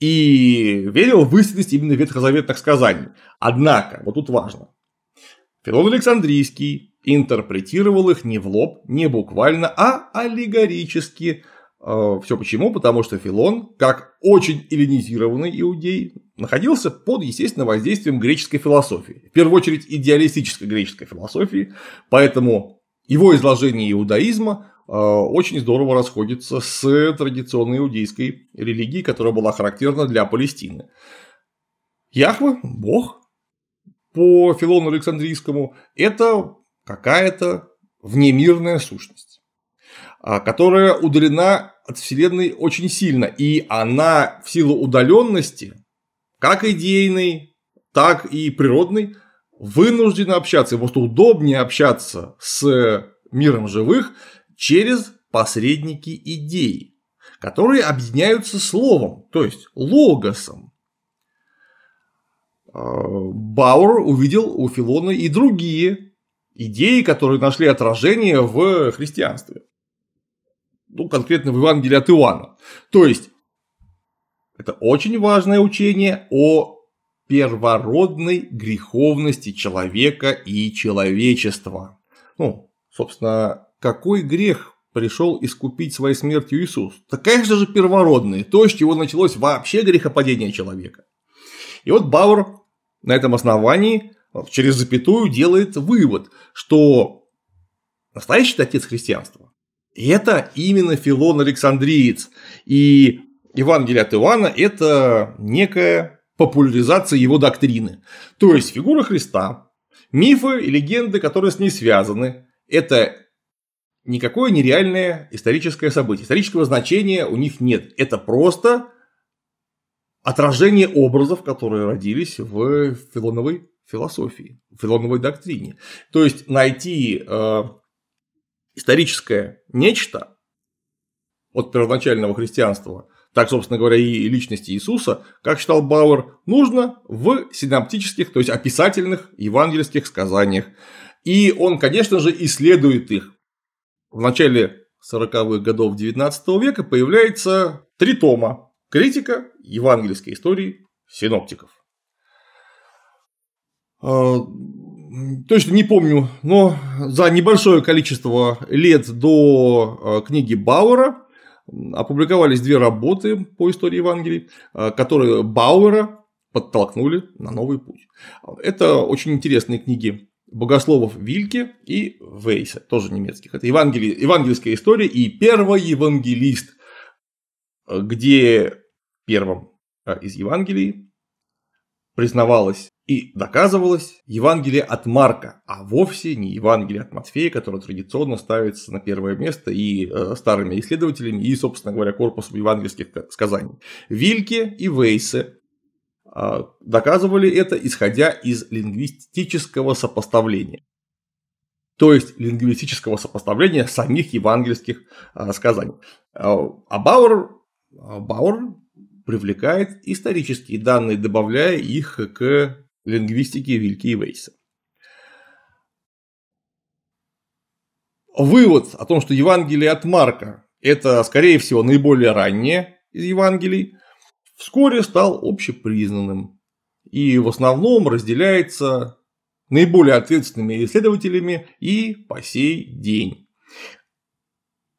и верил в истинность именно ветхозаветных сказаний. Однако, вот тут важно, Филон Александрийский интерпретировал их не в лоб, не буквально, а аллегорически. Э, Все почему? Потому что Филон, как очень эллинизированный иудей, находился под, естественным воздействием греческой философии. В первую очередь идеалистической греческой философии, поэтому его изложение иудаизма а, очень здорово расходится с традиционной иудейской религией, которая была характерна для Палестины. Яхва – бог по Филону Александрийскому – это какая-то внемирная сущность, а, которая удалена от Вселенной очень сильно, и она в силу удаленности, как идейной, так и природной, вынуждены общаться, просто удобнее общаться с миром живых через посредники идей, которые объединяются словом, то есть логосом. А, Бауэр увидел у Филона и другие идеи, которые нашли отражение в христианстве. Ну, конкретно в Евангелии от Иоанна. То есть, это очень важное учение о первородной греховности человека и человечества. Ну, собственно, какой грех пришел искупить своей смертью Иисус? Так, конечно же, первородный, то, с чего началось вообще грехопадение человека. И вот Бауэр на этом основании через запятую делает вывод, что настоящий отец христианства – это именно Филон Александриец, и Евангелие от Иоанна – это некая популяризации его доктрины. То есть фигура Христа, мифы и легенды, которые с ней связаны, это никакое нереальное историческое событие. Исторического значения у них нет. Это просто отражение образов, которые родились в филоновой философии, в филоновой доктрине. То есть найти э, историческое нечто от первоначального христианства так, собственно говоря, и личности Иисуса, как считал Бауэр, нужно в синаптических, то есть описательных евангельских сказаниях. И он, конечно же, исследует их. В начале 40-х годов XIX века появляется три тома «Критика евангельской истории синоптиков». А, Точно не помню, но за небольшое количество лет до а, книги Бауэра опубликовались две работы по истории Евангелий, э, которые Бауэра подтолкнули на новый путь. Это очень интересные книги богословов Вильке и Вейса, тоже немецких. Это Евангелие, евангельская история и первый евангелист, где первым э, из Евангелий признавалась и доказывалось Евангелие от Марка, а вовсе не Евангелие от Матфея, которое традиционно ставится на первое место и э, старыми исследователями, и, собственно говоря, корпусом евангельских сказаний. Вильке и Вейсе э, доказывали это, исходя из лингвистического сопоставления. То есть лингвистического сопоставления самих евангельских э, сказаний. а, а Бауэр, Бауэр привлекает исторические данные, добавляя их к лингвистики Вильки и Вейса. Вывод о том, что Евангелие от Марка – это, скорее всего, наиболее раннее из Евангелий, вскоре стал общепризнанным и в основном разделяется наиболее ответственными исследователями и по сей день.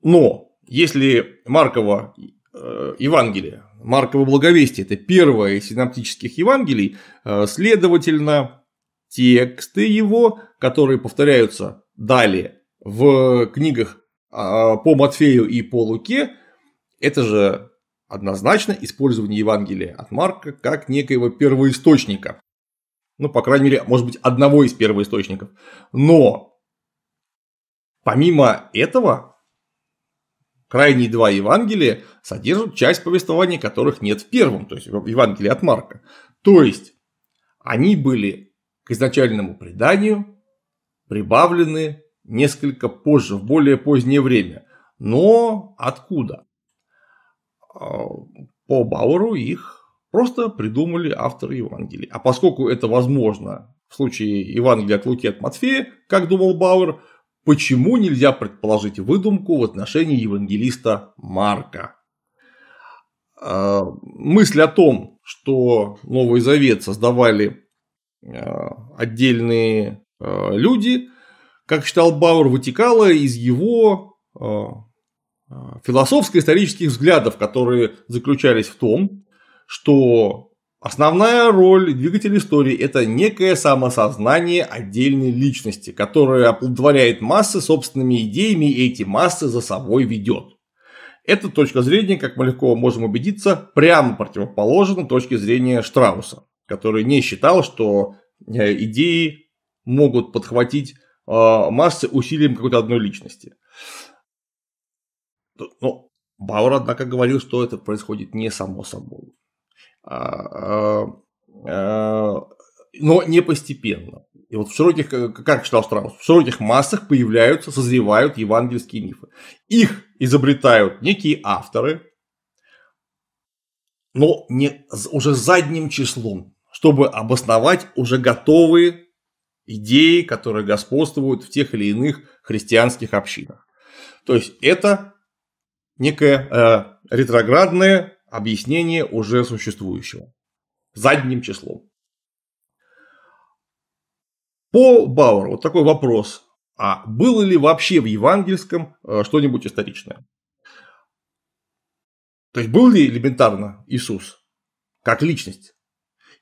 Но если Маркова э, Евангелие Марково благовестие – это первое из синаптических Евангелий, э, следовательно, тексты его, которые повторяются далее в книгах а, по Матфею и по Луке, это же однозначно использование Евангелия от Марка как некоего первоисточника. Ну, по крайней мере, может быть, одного из первоисточников. Но помимо этого, Крайние два Евангелия содержат часть повествований, которых нет в первом, то есть в Евангелии от Марка. То есть они были к изначальному преданию прибавлены несколько позже, в более позднее время. Но откуда? А, по Бауру их просто придумали авторы Евангелия. А поскольку это возможно в случае Евангелия от Луки от Матфея, как думал Бауэр, почему нельзя предположить выдумку в отношении евангелиста Марка. А, мысль о том, что Новый Завет создавали а, отдельные а, люди, как считал Бауэр, вытекала из его философско-исторических взглядов, которые заключались в том, что Основная роль двигателя истории – это некое самосознание отдельной личности, которая оплодотворяет массы собственными идеями и эти массы за собой ведет. Эта точка зрения, как мы легко можем убедиться, прямо противоположна точке зрения Штрауса, который не считал, что э, идеи могут подхватить э, массы усилием какой-то одной личности. Но ну, Бауэр, однако, говорил, что это происходит не само собой. А, а, но не постепенно. И вот в широких, э, как читал Штраус, в широких массах появляются, созревают евангельские мифы. Их изобретают некие авторы, но не, уже задним числом, чтобы обосновать уже готовые идеи, которые господствуют в тех или иных христианских общинах. То есть это некое э, ретроградное объяснение уже существующего. Задним числом. По Бауэру вот такой вопрос. А было ли вообще в евангельском э, что-нибудь историчное? То есть был ли элементарно Иисус как личность?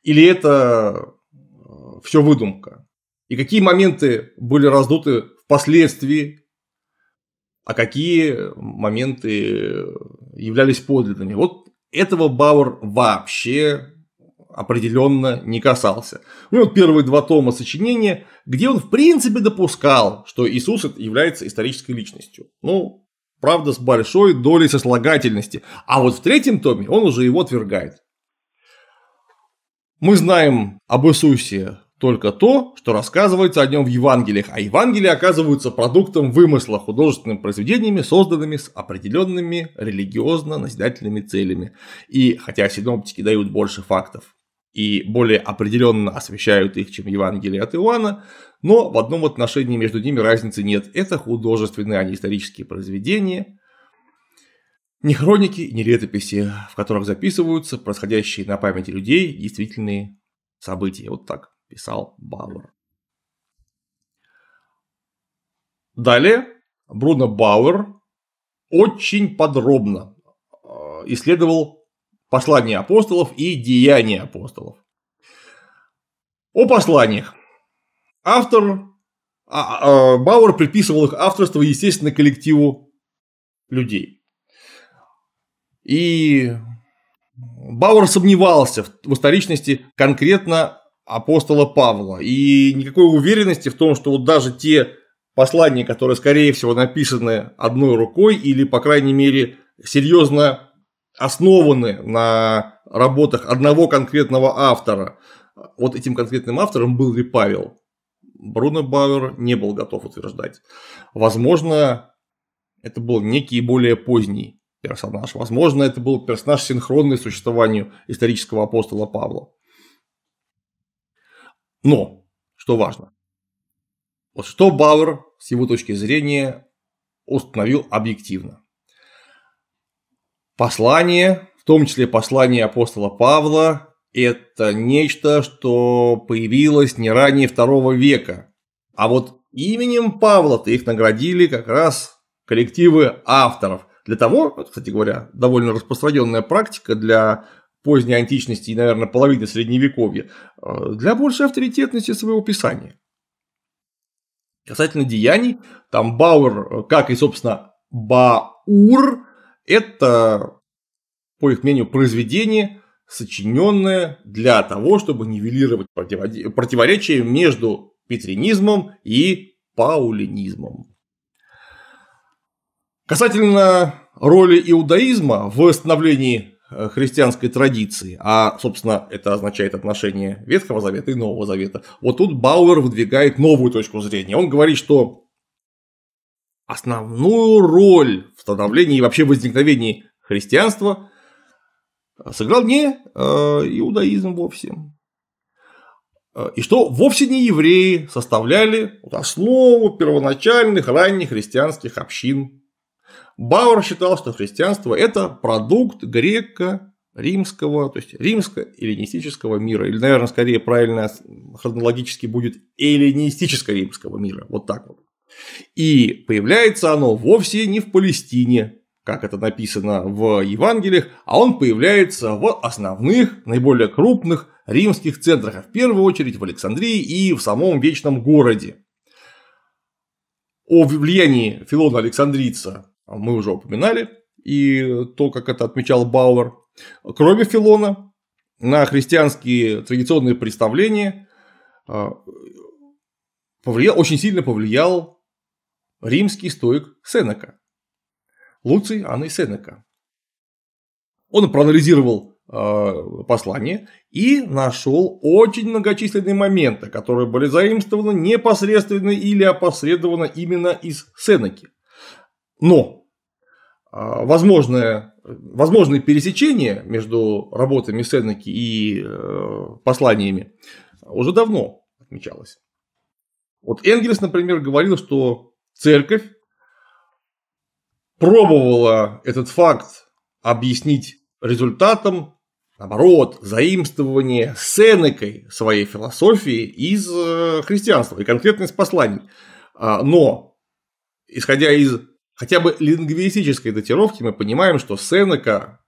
Или это э, все выдумка? И какие моменты были раздуты впоследствии, а какие моменты э, являлись подлинными? Вот этого Бауэр вообще определенно не касался. У него первые два тома сочинения, где он в принципе допускал, что Иисус является исторической личностью. Ну, правда, с большой долей сослагательности. А вот в третьем томе он уже его отвергает. Мы знаем об Иисусе только то, что рассказывается о нем в Евангелиях, а Евангелия оказываются продуктом вымысла, художественными произведениями, созданными с определенными религиозно-назидательными целями. И хотя синоптики дают больше фактов и более определенно освещают их, чем Евангелие от Иоанна, но в одном отношении между ними разницы нет. Это художественные, а не исторические произведения – не хроники, не летописи, в которых записываются происходящие на памяти людей действительные события. Вот так писал Бауэр. Далее Бруно Бауэр очень подробно э, исследовал послания апостолов и деяния апостолов. О посланиях. Автор а, а, Бауэр приписывал их авторство, естественно, коллективу людей. И Бауэр сомневался в историчности конкретно апостола Павла. И никакой уверенности в том, что вот даже те послания, которые, скорее всего, написаны одной рукой или, по крайней мере, серьезно основаны на работах одного конкретного автора. Вот этим конкретным автором был ли Павел? Бруно Бауэр не был готов утверждать. Возможно, это был некий более поздний персонаж. Возможно, это был персонаж, синхронный существованию исторического апостола Павла. Но, что важно, вот что Бауэр с его точки зрения установил объективно. Послание, в том числе послание апостола Павла, это нечто, что появилось не ранее второго века. А вот именем Павла-то их наградили как раз коллективы авторов. Для того, кстати говоря, довольно распространенная практика для поздней античности и, наверное, половины средневековья, э, для большей авторитетности своего писания. Касательно деяний, там Бауэр, э, как и, собственно, Баур, это, по их мнению, произведение, сочиненное для того, чтобы нивелировать противоречие между петринизмом и паулинизмом. Касательно роли иудаизма в восстановлении Э, христианской традиции, а, собственно, это означает отношение Ветхого Завета и Нового Завета. Вот тут Бауэр выдвигает новую точку зрения. Он говорит, что основную роль в становлении и вообще возникновении христианства сыграл не э, иудаизм вовсе. Э, и что вовсе не евреи составляли основу первоначальных ранних христианских общин Бауэр считал, что христианство – это продукт греко-римского, то есть римско-эллинистического мира, или, наверное, скорее правильно хронологически будет эллинистическо-римского мира, вот так вот. И появляется оно вовсе не в Палестине, как это написано в Евангелиях, а он появляется в основных, наиболее крупных римских центрах, а в первую очередь в Александрии и в самом Вечном Городе. О влиянии Филона Александрийца а, мы уже упоминали, и то, как это отмечал Бауэр. Кроме Филона, на христианские традиционные представления а, повлиял, очень сильно повлиял римский стоик Сенека, Луций Анны Сенека. Он проанализировал а, послание и нашел очень многочисленные моменты, которые были заимствованы непосредственно или опосредованно именно из Сенеки. Но а, возможное, возможное пересечение между работами Сенеки и э, посланиями уже давно отмечалось. Вот Энгельс, например, говорил, что церковь пробовала этот факт объяснить результатом, наоборот, заимствования Сенекой своей философии из э, христианства и конкретно из посланий. А, но, исходя из хотя бы лингвистической датировки мы понимаем, что Сенека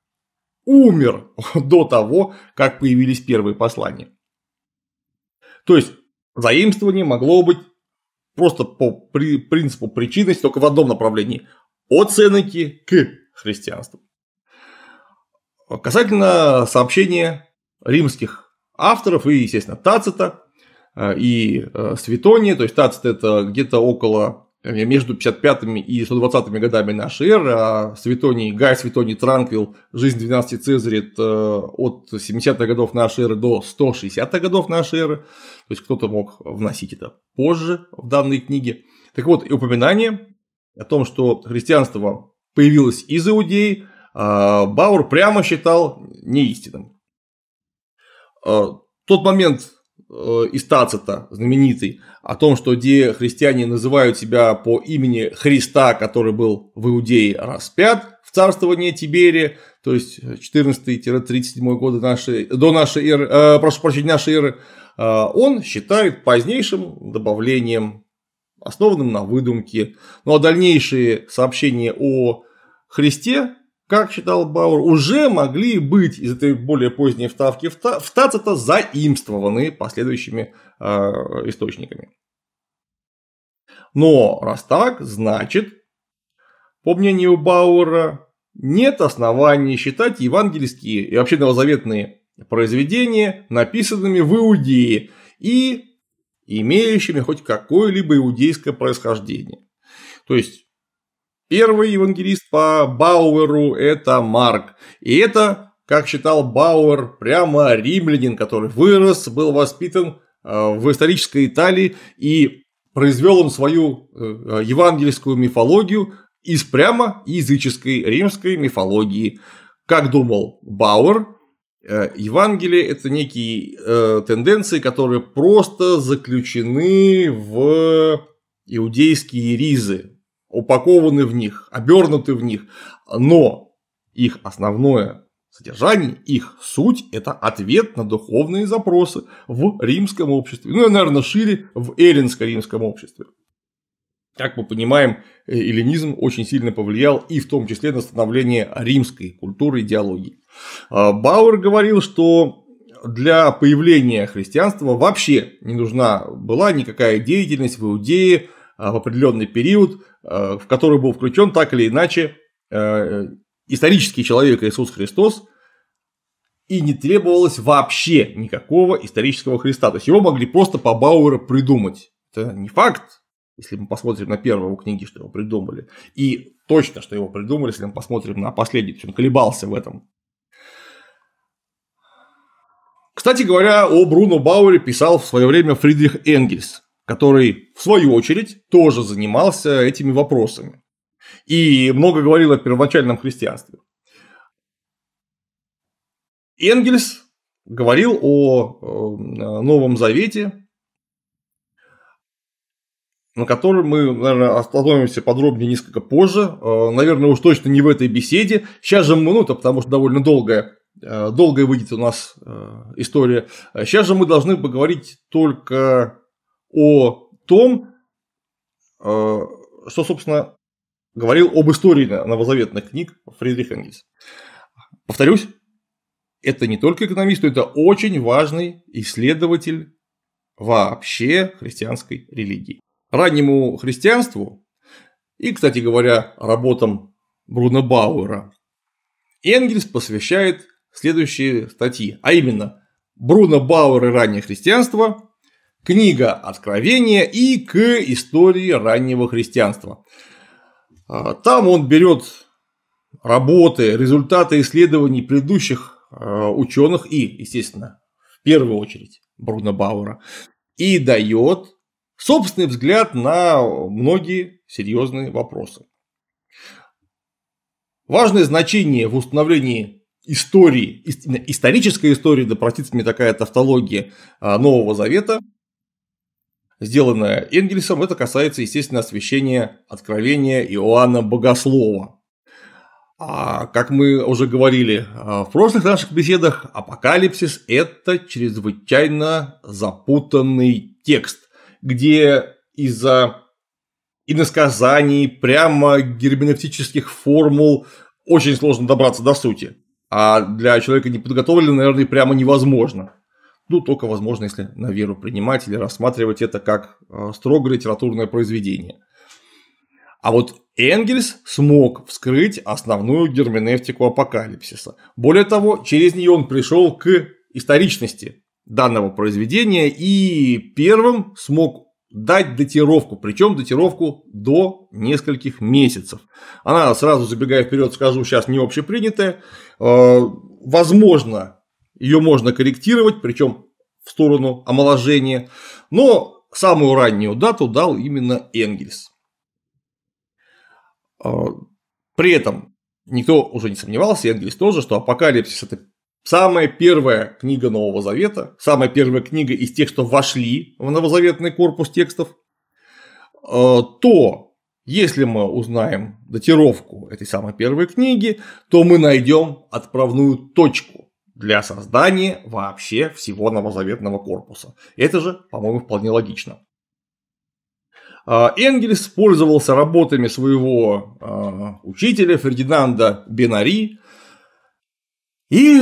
умер до того, как появились первые послания. То есть заимствование могло быть просто по при, принципу причинности только в одном направлении – от Сенеки к христианству. Касательно сообщения римских авторов и, естественно, Тацита э, и э, Светония, то есть Тацит – это где-то около Э, между 55 ми и 120 ми годами нашей эры, а Светоний, Гай Светоний Транквил, жизнь 12 Цезарит э, от 70-х годов нашей эры до 160-х годов нашей эры, то есть кто-то мог вносить это позже в данные книги. Так вот, и упоминание о том, что христианство появилось из Иудеи, э, Баур прямо считал неистинным. Тот момент, Э, из Тацита, знаменитый, о том, что где христиане называют себя по имени Христа, который был в Иудее распят в царствовании Тиберия, то есть 14-37 годы нашей, до нашей эры, э, прошу прощения, нашей эры, э, он считает позднейшим добавлением, основанным на выдумке. Ну а дальнейшие сообщения о Христе как считал Бауэр, уже могли быть из этой более поздней вставки в Тацита заимствованы последующими э, источниками. Но раз так, значит, по мнению Бауэра, нет оснований считать евангельские и вообще новозаветные произведения написанными в Иудее и имеющими хоть какое-либо иудейское происхождение. То есть Первый евангелист по Бауэру – это Марк. И это, как считал Бауэр, прямо римлянин, который вырос, был воспитан э, в исторической Италии и произвел он свою э, евангельскую мифологию из прямо языческой римской мифологии. Как думал Бауэр, э, Евангелие – это некие э, тенденции, которые просто заключены в иудейские ризы, упакованы в них, обернуты в них, но их основное содержание, их суть – это ответ на духовные запросы в римском обществе, ну и, наверное, шире в эллинско-римском обществе. Как мы понимаем, э, эллинизм очень сильно повлиял и в том числе на становление римской культуры и идеологии. А, Бауэр говорил, что для появления христианства вообще не нужна была никакая деятельность в Иудее, Э, в определенный период, э, в который был включен так или иначе э, исторический человек Иисус Христос, и не требовалось вообще никакого исторического Христа. То есть его могли просто по Бауэру придумать. Это не факт, если мы посмотрим на первую книгу, что его придумали. И точно, что его придумали, если мы посмотрим на последний, он колебался в этом. Кстати говоря, о Бруно Бауэре писал в свое время Фридрих Энгельс который, в свою очередь, тоже занимался этими вопросами. И много говорил о первоначальном христианстве. Энгельс говорил о э, Новом Завете, на котором мы, наверное, остановимся подробнее несколько позже. Э, наверное, уж точно не в этой беседе. Сейчас же мы, ну, это потому что довольно долгая, э, долгая выйдет у нас история. Сейчас же мы должны поговорить только о том, э, что, собственно, говорил об истории новозаветных книг Фридрих Энгельс. Повторюсь, это не только экономист, но это очень важный исследователь вообще христианской религии. Раннему христианству и, кстати говоря, работам Бруно Бауэра Энгельс посвящает следующие статьи, а именно Бруно Бауэр и раннее христианство, Книга Откровения и к истории раннего христианства. А, там он берет работы, результаты исследований предыдущих а, ученых и, естественно, в первую очередь Бруно Бауэра, и дает собственный взгляд на многие серьезные вопросы. Важное значение в установлении истории, исторической истории, да простит мне такая тавтология а, Нового Завета – сделанное Энгельсом, это касается, естественно, освящения откровения Иоанна Богослова. А, как мы уже говорили а, в прошлых наших беседах, апокалипсис – это чрезвычайно запутанный текст, где из-за иносказаний, прямо герменевтических формул очень сложно добраться до сути. А для человека неподготовленного, наверное, прямо невозможно. Ну, только, возможно, если на веру принимать или рассматривать это как э, строго литературное произведение. А вот Энгельс смог вскрыть основную герменевтику апокалипсиса. Более того, через нее он пришел к историчности данного произведения и первым смог дать датировку, причем датировку до нескольких месяцев. Она, сразу забегая вперед, скажу, сейчас не общепринятая. Э, возможно, ее можно корректировать, причем в сторону омоложения, но самую раннюю дату дал именно Энгельс. А, при этом никто уже не сомневался, Энгельс тоже, что Апокалипсис это самая первая книга Нового Завета, самая первая книга из тех, что вошли в новозаветный корпус текстов, а, то если мы узнаем датировку этой самой первой книги, то мы найдем отправную точку для создания вообще всего новозаветного корпуса. Это же, по-моему, вполне логично. А, Энгельс пользовался работами своего а, учителя Фердинанда Бенари, и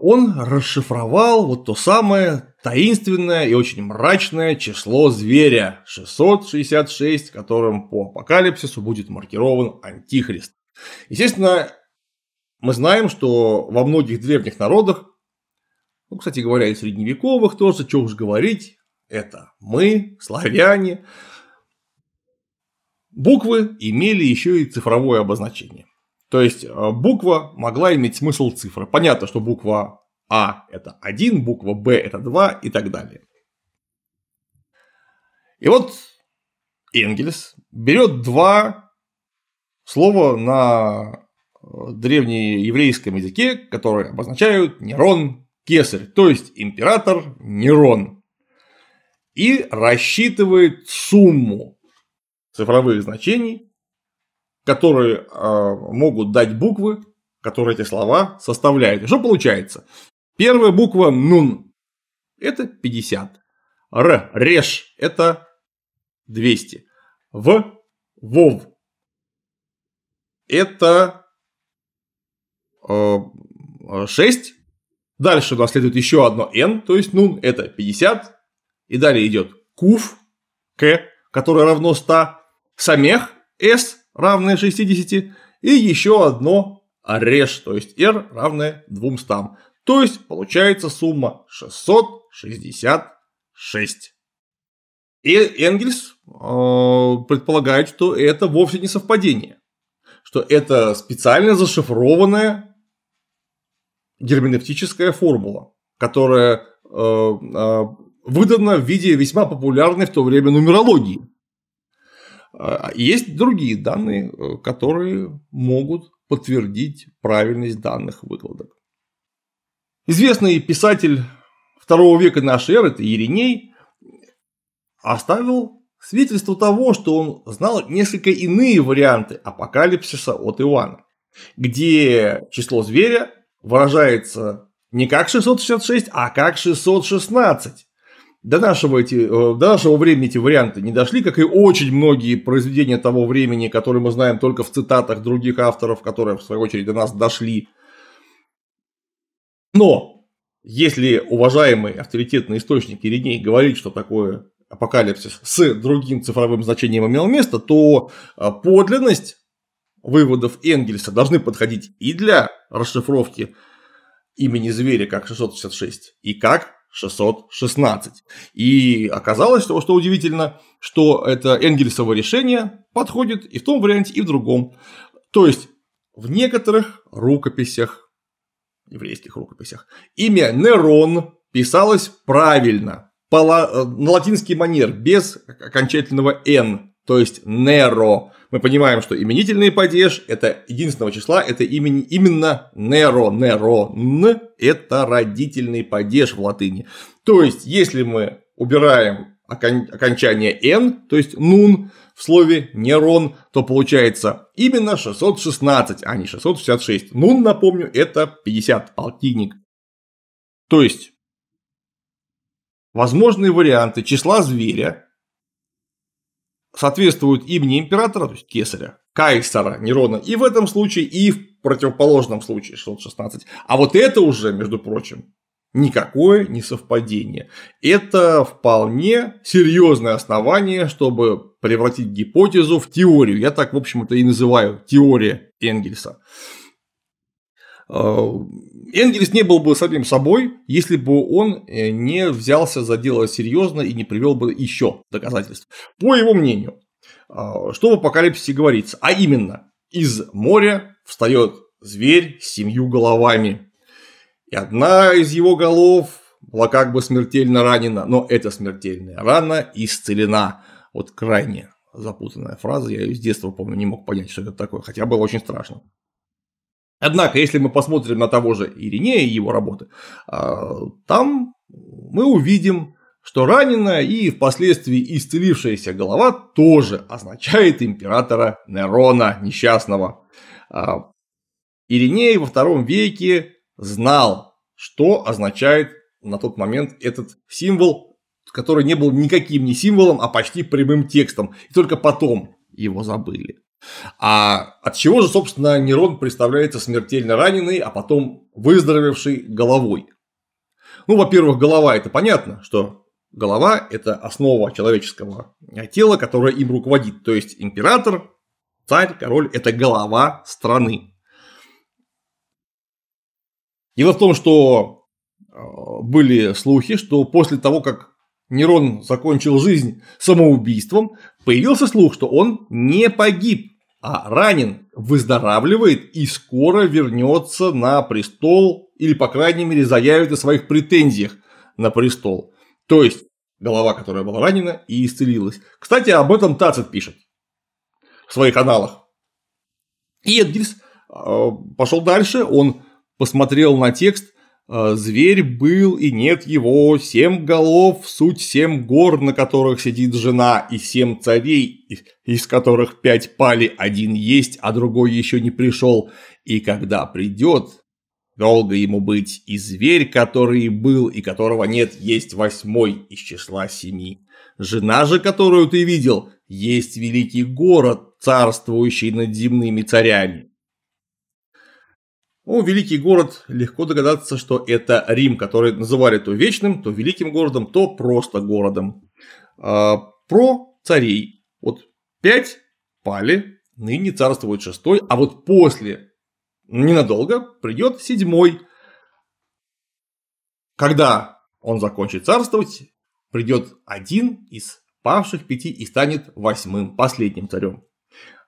он расшифровал вот то самое таинственное и очень мрачное число зверя 666, которым по апокалипсису будет маркирован Антихрист. Естественно, мы знаем, что во многих древних народах, ну, кстати говоря, и средневековых тоже, что уж говорить, это мы, славяне, буквы имели еще и цифровое обозначение. То есть э, буква могла иметь смысл цифры. Понятно, что буква А это 1, буква Б это 2 и так далее. И вот Энгельс берет два слова на древнееврейском языке, которые обозначают Нерон Кесарь, то есть император Нерон. И рассчитывает сумму цифровых значений, которые а, могут дать буквы, которые эти слова составляют. И что получается? Первая буква «нун» – это 50. «Р» – «реш» – это 200. «В» – «вов» – это 6. Э, э, Дальше у нас следует еще одно n, то есть нун, это 50. И далее идет куф, к, которое равно 100. Самех, s, равное 60. И еще одно реш, то есть r, равное 200. То есть получается сумма 666. И Энгельс э, предполагает, что это вовсе не совпадение, что это специально зашифрованная герменевтическая формула, которая э, а, выдана в виде весьма популярной в то время нумерологии. А, а есть другие данные, э, которые могут подтвердить правильность данных выкладок. Известный писатель второго века нашей эры, это Ириней, оставил свидетельство того, что он знал несколько иные варианты апокалипсиса от Иоанна, где число зверя выражается не как 666, а как 616. До нашего, эти, э, до нашего времени эти варианты не дошли, как и очень многие произведения того времени, которые мы знаем только в цитатах других авторов, которые, в свою очередь, до нас дошли. Но если уважаемые авторитетные источники Ириней говорит, что такое апокалипсис с другим цифровым значением имел место, то э, подлинность выводов Энгельса должны подходить и для расшифровки имени зверя как 666 и как 616. И оказалось, что, что удивительно, что это Энгельсово решение подходит и в том варианте, и в другом. То есть в некоторых рукописях, еврейских рукописях, имя Нерон писалось правильно, по, э, на латинский манер, без окончательного «н», то есть «неро», мы понимаем, что именительный падеж это единственного числа, это имени, именно неро, неро, н, это родительный падеж в латыни. То есть, если мы убираем окон, окончание н, то есть нун, в слове нерон, то получается именно 616, а не 666. Нун, напомню, это 50, полтинник. То есть, возможные варианты числа зверя соответствуют имени императора, то есть кесаря, кайсара Нерона и в этом случае, и в противоположном случае 616. А вот это уже, между прочим, никакое не совпадение. Это вполне серьезное основание, чтобы превратить гипотезу в теорию. Я так, в общем, то и называю теория Энгельса. Э, Энгельс не был бы самим собой, если бы он э, не взялся за дело серьезно и не привел бы еще доказательств. По его мнению, э, что в апокалипсисе говорится, а именно, из моря встает зверь с семью головами. И одна из его голов была как бы смертельно ранена, но эта смертельная рана исцелена. Вот крайне запутанная фраза, я ее с детства помню, не мог понять, что это такое, хотя было очень страшно. Однако, если мы посмотрим на того же Иринея и его работы, а, там мы увидим, что раненая и впоследствии исцелившаяся голова тоже означает императора Нерона несчастного. А, Ириней во втором веке знал, что означает на тот момент этот символ, который не был никаким не символом, а почти прямым текстом. И только потом его забыли. А от чего же, собственно, Нерон представляется смертельно раненый, а потом выздоровевший головой? Ну, во-первых, голова – это понятно, что голова – это основа человеческого э, тела, которое им руководит. То есть император, царь, король – это голова страны. Дело в том, что э, были слухи, что после того, как Нерон закончил жизнь самоубийством, появился слух, что он не погиб а ранен, выздоравливает и скоро вернется на престол или, по крайней мере, заявит о своих претензиях на престол. То есть, голова, которая была ранена и исцелилась. Кстати, об этом Тацит пишет в своих аналах. И Эдгельс а, пошел дальше, он посмотрел на текст а, зверь был и нет его, семь голов, суть семь гор, на которых сидит жена, и семь царей, из которых пять пали, один есть, а другой еще не пришел. И когда придет, долго ему быть, и зверь, который был и которого нет, есть восьмой из числа семи. Жена же, которую ты видел, есть великий город, царствующий над земными царями. О, великий город, легко догадаться, что это Рим, который называли то вечным, то великим городом, то просто городом. А, про царей. Вот пять пали, ныне царствует шестой, а вот после ненадолго придет седьмой. Когда он закончит царствовать, придет один из павших пяти и станет восьмым, последним царем.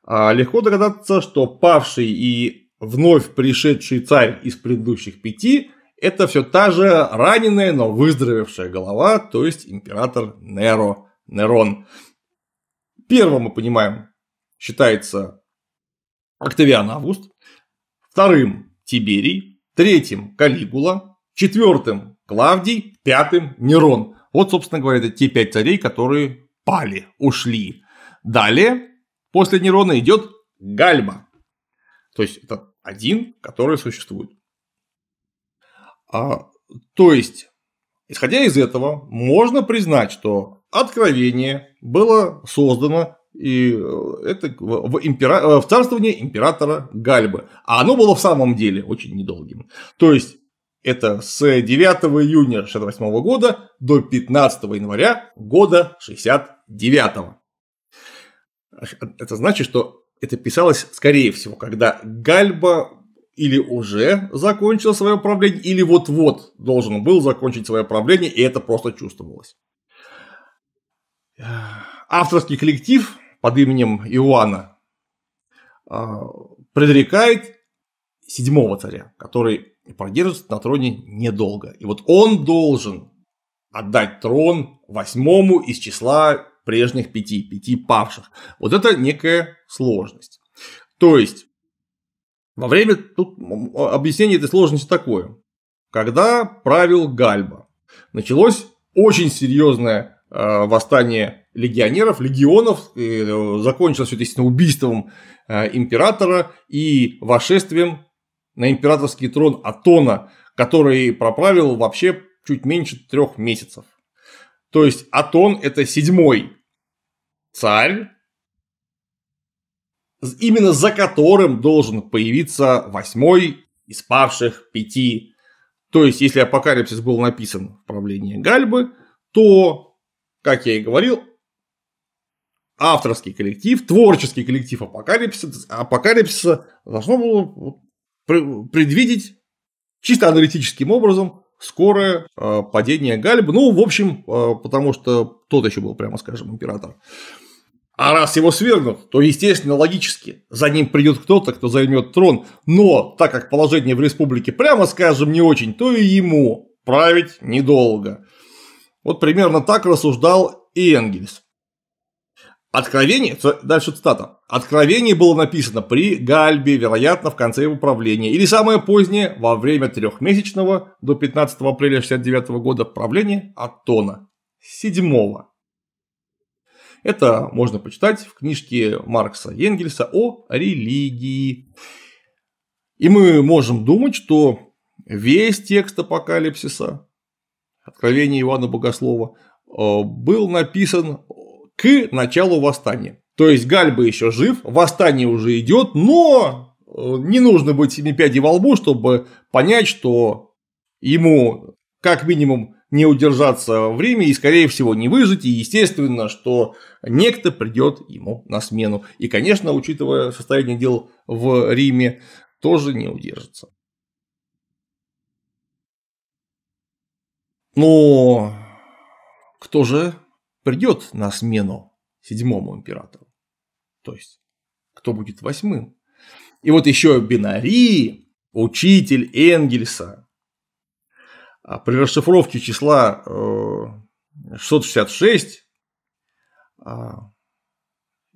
А, легко догадаться, что павший и вновь пришедший царь из предыдущих пяти – это все та же раненая, но выздоровевшая голова, то есть император Неро, Нерон. Первым, мы понимаем, считается Октавиан Август, вторым – Тиберий, третьим – Калигула, четвертым – Клавдий, пятым – Нерон. Вот, собственно говоря, это те пять царей, которые пали, ушли. Далее, после Нерона идет Гальба. То есть это один, который существует. А, то есть, исходя из этого, можно признать, что откровение было создано и э, это в, импера... Э, в царствовании императора Гальбы. А оно было в самом деле очень недолгим. То есть это с 9 июня 68 года до 15 января года 69. Э, это значит, что это писалось, скорее всего, когда Гальба или уже закончил свое правление, или вот-вот должен был закончить свое правление, и это просто чувствовалось. Авторский коллектив под именем Иоанна а, предрекает седьмого царя, который продержится на троне недолго. И вот он должен отдать трон восьмому из числа прежних пяти, пяти павших. Вот это некая сложность. То есть, во время, тут объяснение этой сложности такое. Когда правил Гальба, началось очень серьезное э, восстание легионеров, легионов, э, закончилось все, естественно, убийством э, императора и вошествием на императорский трон Атона, который проправил вообще чуть меньше трех месяцев. То есть Атон это седьмой царь, именно за которым должен появиться восьмой из павших пяти. То есть, если апокалипсис был написан в правлении Гальбы, то, как я и говорил, авторский коллектив, творческий коллектив апокалипсиса, апокалипсиса должно было предвидеть чисто аналитическим образом скорое э, падение Гальбы. Ну, в общем, э, потому что тот еще был, прямо скажем, император. А раз его свергнут, то, естественно, логически, за ним придет кто-то, кто займет трон, но, так как положение в республике, прямо скажем, не очень, то и ему править недолго. Вот примерно так рассуждал и Энгельс. Откровение, дальше цитата, откровение было написано при Гальбе, вероятно, в конце его правления, или самое позднее, во время трехмесячного до 15 апреля 69 года правления Атона, седьмого. Это можно почитать в книжке Маркса Энгельса о религии. И мы можем думать, что весь текст апокалипсиса, откровение Ивана Богослова, э, был написан к началу восстания. То есть Гальба еще жив, восстание уже идет, но э, не нужно быть семи пядей во лбу, чтобы понять, что ему как минимум не удержаться в Риме и, скорее всего, не выжить. И, естественно, что некто придет ему на смену. И, конечно, учитывая состояние дел в Риме, тоже не удержится. Но кто же придет на смену седьмому императору? То есть, кто будет восьмым? И вот еще Бинари, учитель Энгельса, а при расшифровке числа 666 э, а,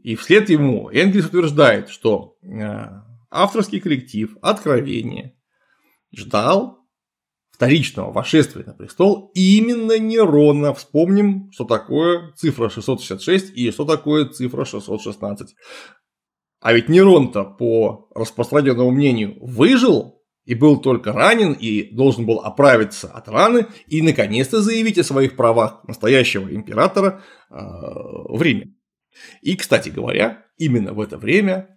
и вслед ему Энгельс утверждает, что э, авторский коллектив «Откровение» ждал вторичного вошествия на престол именно Нерона. Вспомним, что такое цифра 666 и что такое цифра 616. А ведь Нерон-то по распространенному мнению выжил и был только ранен и должен был оправиться от раны и наконец-то заявить о своих правах настоящего императора э, в Риме. И, кстати говоря, именно в это время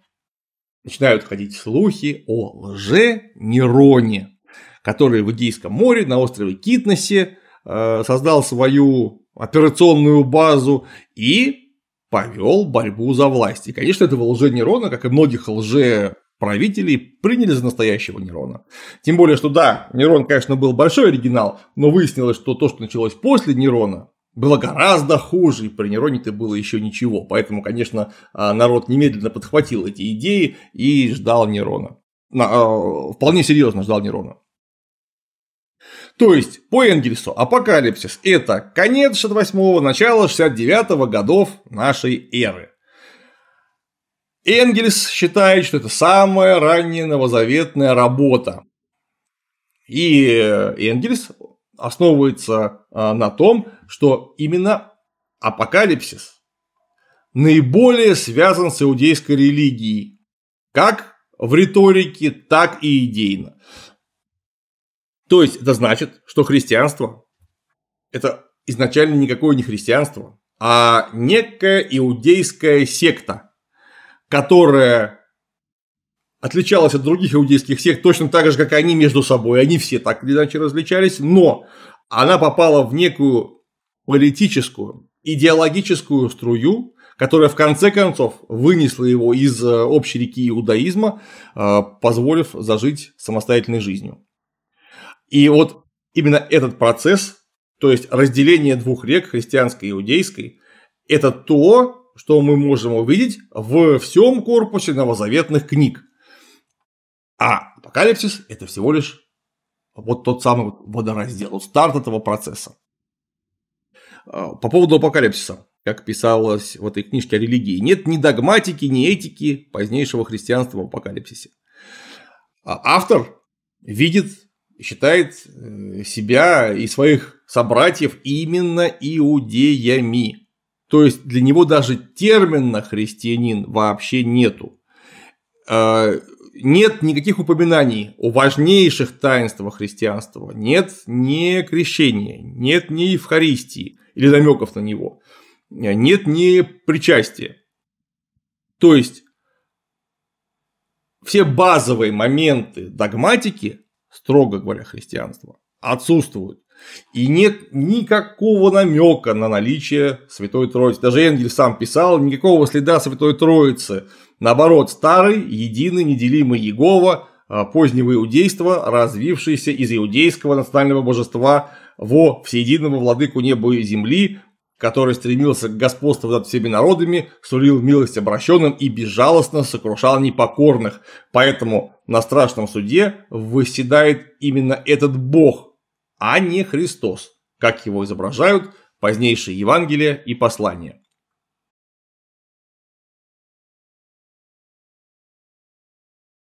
начинают ходить слухи о лже Нероне, который в Эгейском море на острове Китносе э, создал свою операционную базу и повел борьбу за власть. И, конечно, этого лже Нерона, как и многих лже правителей приняли за настоящего Нерона. Тем более, что да, Нерон, конечно, был большой оригинал, но выяснилось, что то, что началось после Нерона, было гораздо хуже, и при Нероне-то было еще ничего. Поэтому, конечно, а, народ немедленно подхватил эти идеи и ждал Нерона. А, вполне серьезно ждал Нерона. То есть, по Энгельсу, апокалипсис – это конец 68-го, начало 69-го годов нашей эры. Энгельс считает, что это самая ранняя новозаветная работа. И э, Энгельс основывается э, на том, что именно апокалипсис наиболее связан с иудейской религией, как в риторике, так и идейно. То есть это значит, что христианство – это изначально никакое не христианство, а некая иудейская секта – которая отличалась от других иудейских сект точно так же, как и они между собой. Они все так или иначе различались, но она попала в некую политическую, идеологическую струю, которая в конце концов вынесла его из э, общей реки иудаизма, э, позволив зажить самостоятельной жизнью. И вот именно этот процесс, то есть разделение двух рек, христианской и иудейской, это то, что мы можем увидеть в всем корпусе новозаветных книг. А апокалипсис – это всего лишь вот тот самый водораздел, старт этого процесса. А, по поводу апокалипсиса, как писалось в этой книжке о религии, нет ни догматики, ни этики позднейшего христианства в апокалипсисе. А автор видит считает э, себя и своих собратьев именно иудеями. То есть для него даже термина христианин вообще нету. А, нет никаких упоминаний о важнейших таинствах христианства. Нет ни крещения, нет ни Евхаристии или намеков на него. Нет ни причастия. То есть все базовые моменты догматики, строго говоря, христианства, отсутствуют. И нет никакого намека на наличие Святой Троицы. Даже Энгель сам писал, никакого следа Святой Троицы. Наоборот, старый, единый, неделимый Егова, позднего иудейства, развившийся из иудейского национального божества во всеединого владыку неба и земли, который стремился к господству над всеми народами, сулил милость обращенным и безжалостно сокрушал непокорных. Поэтому на страшном суде выседает именно этот бог, а не Христос, как его изображают позднейшие Евангелия и послания.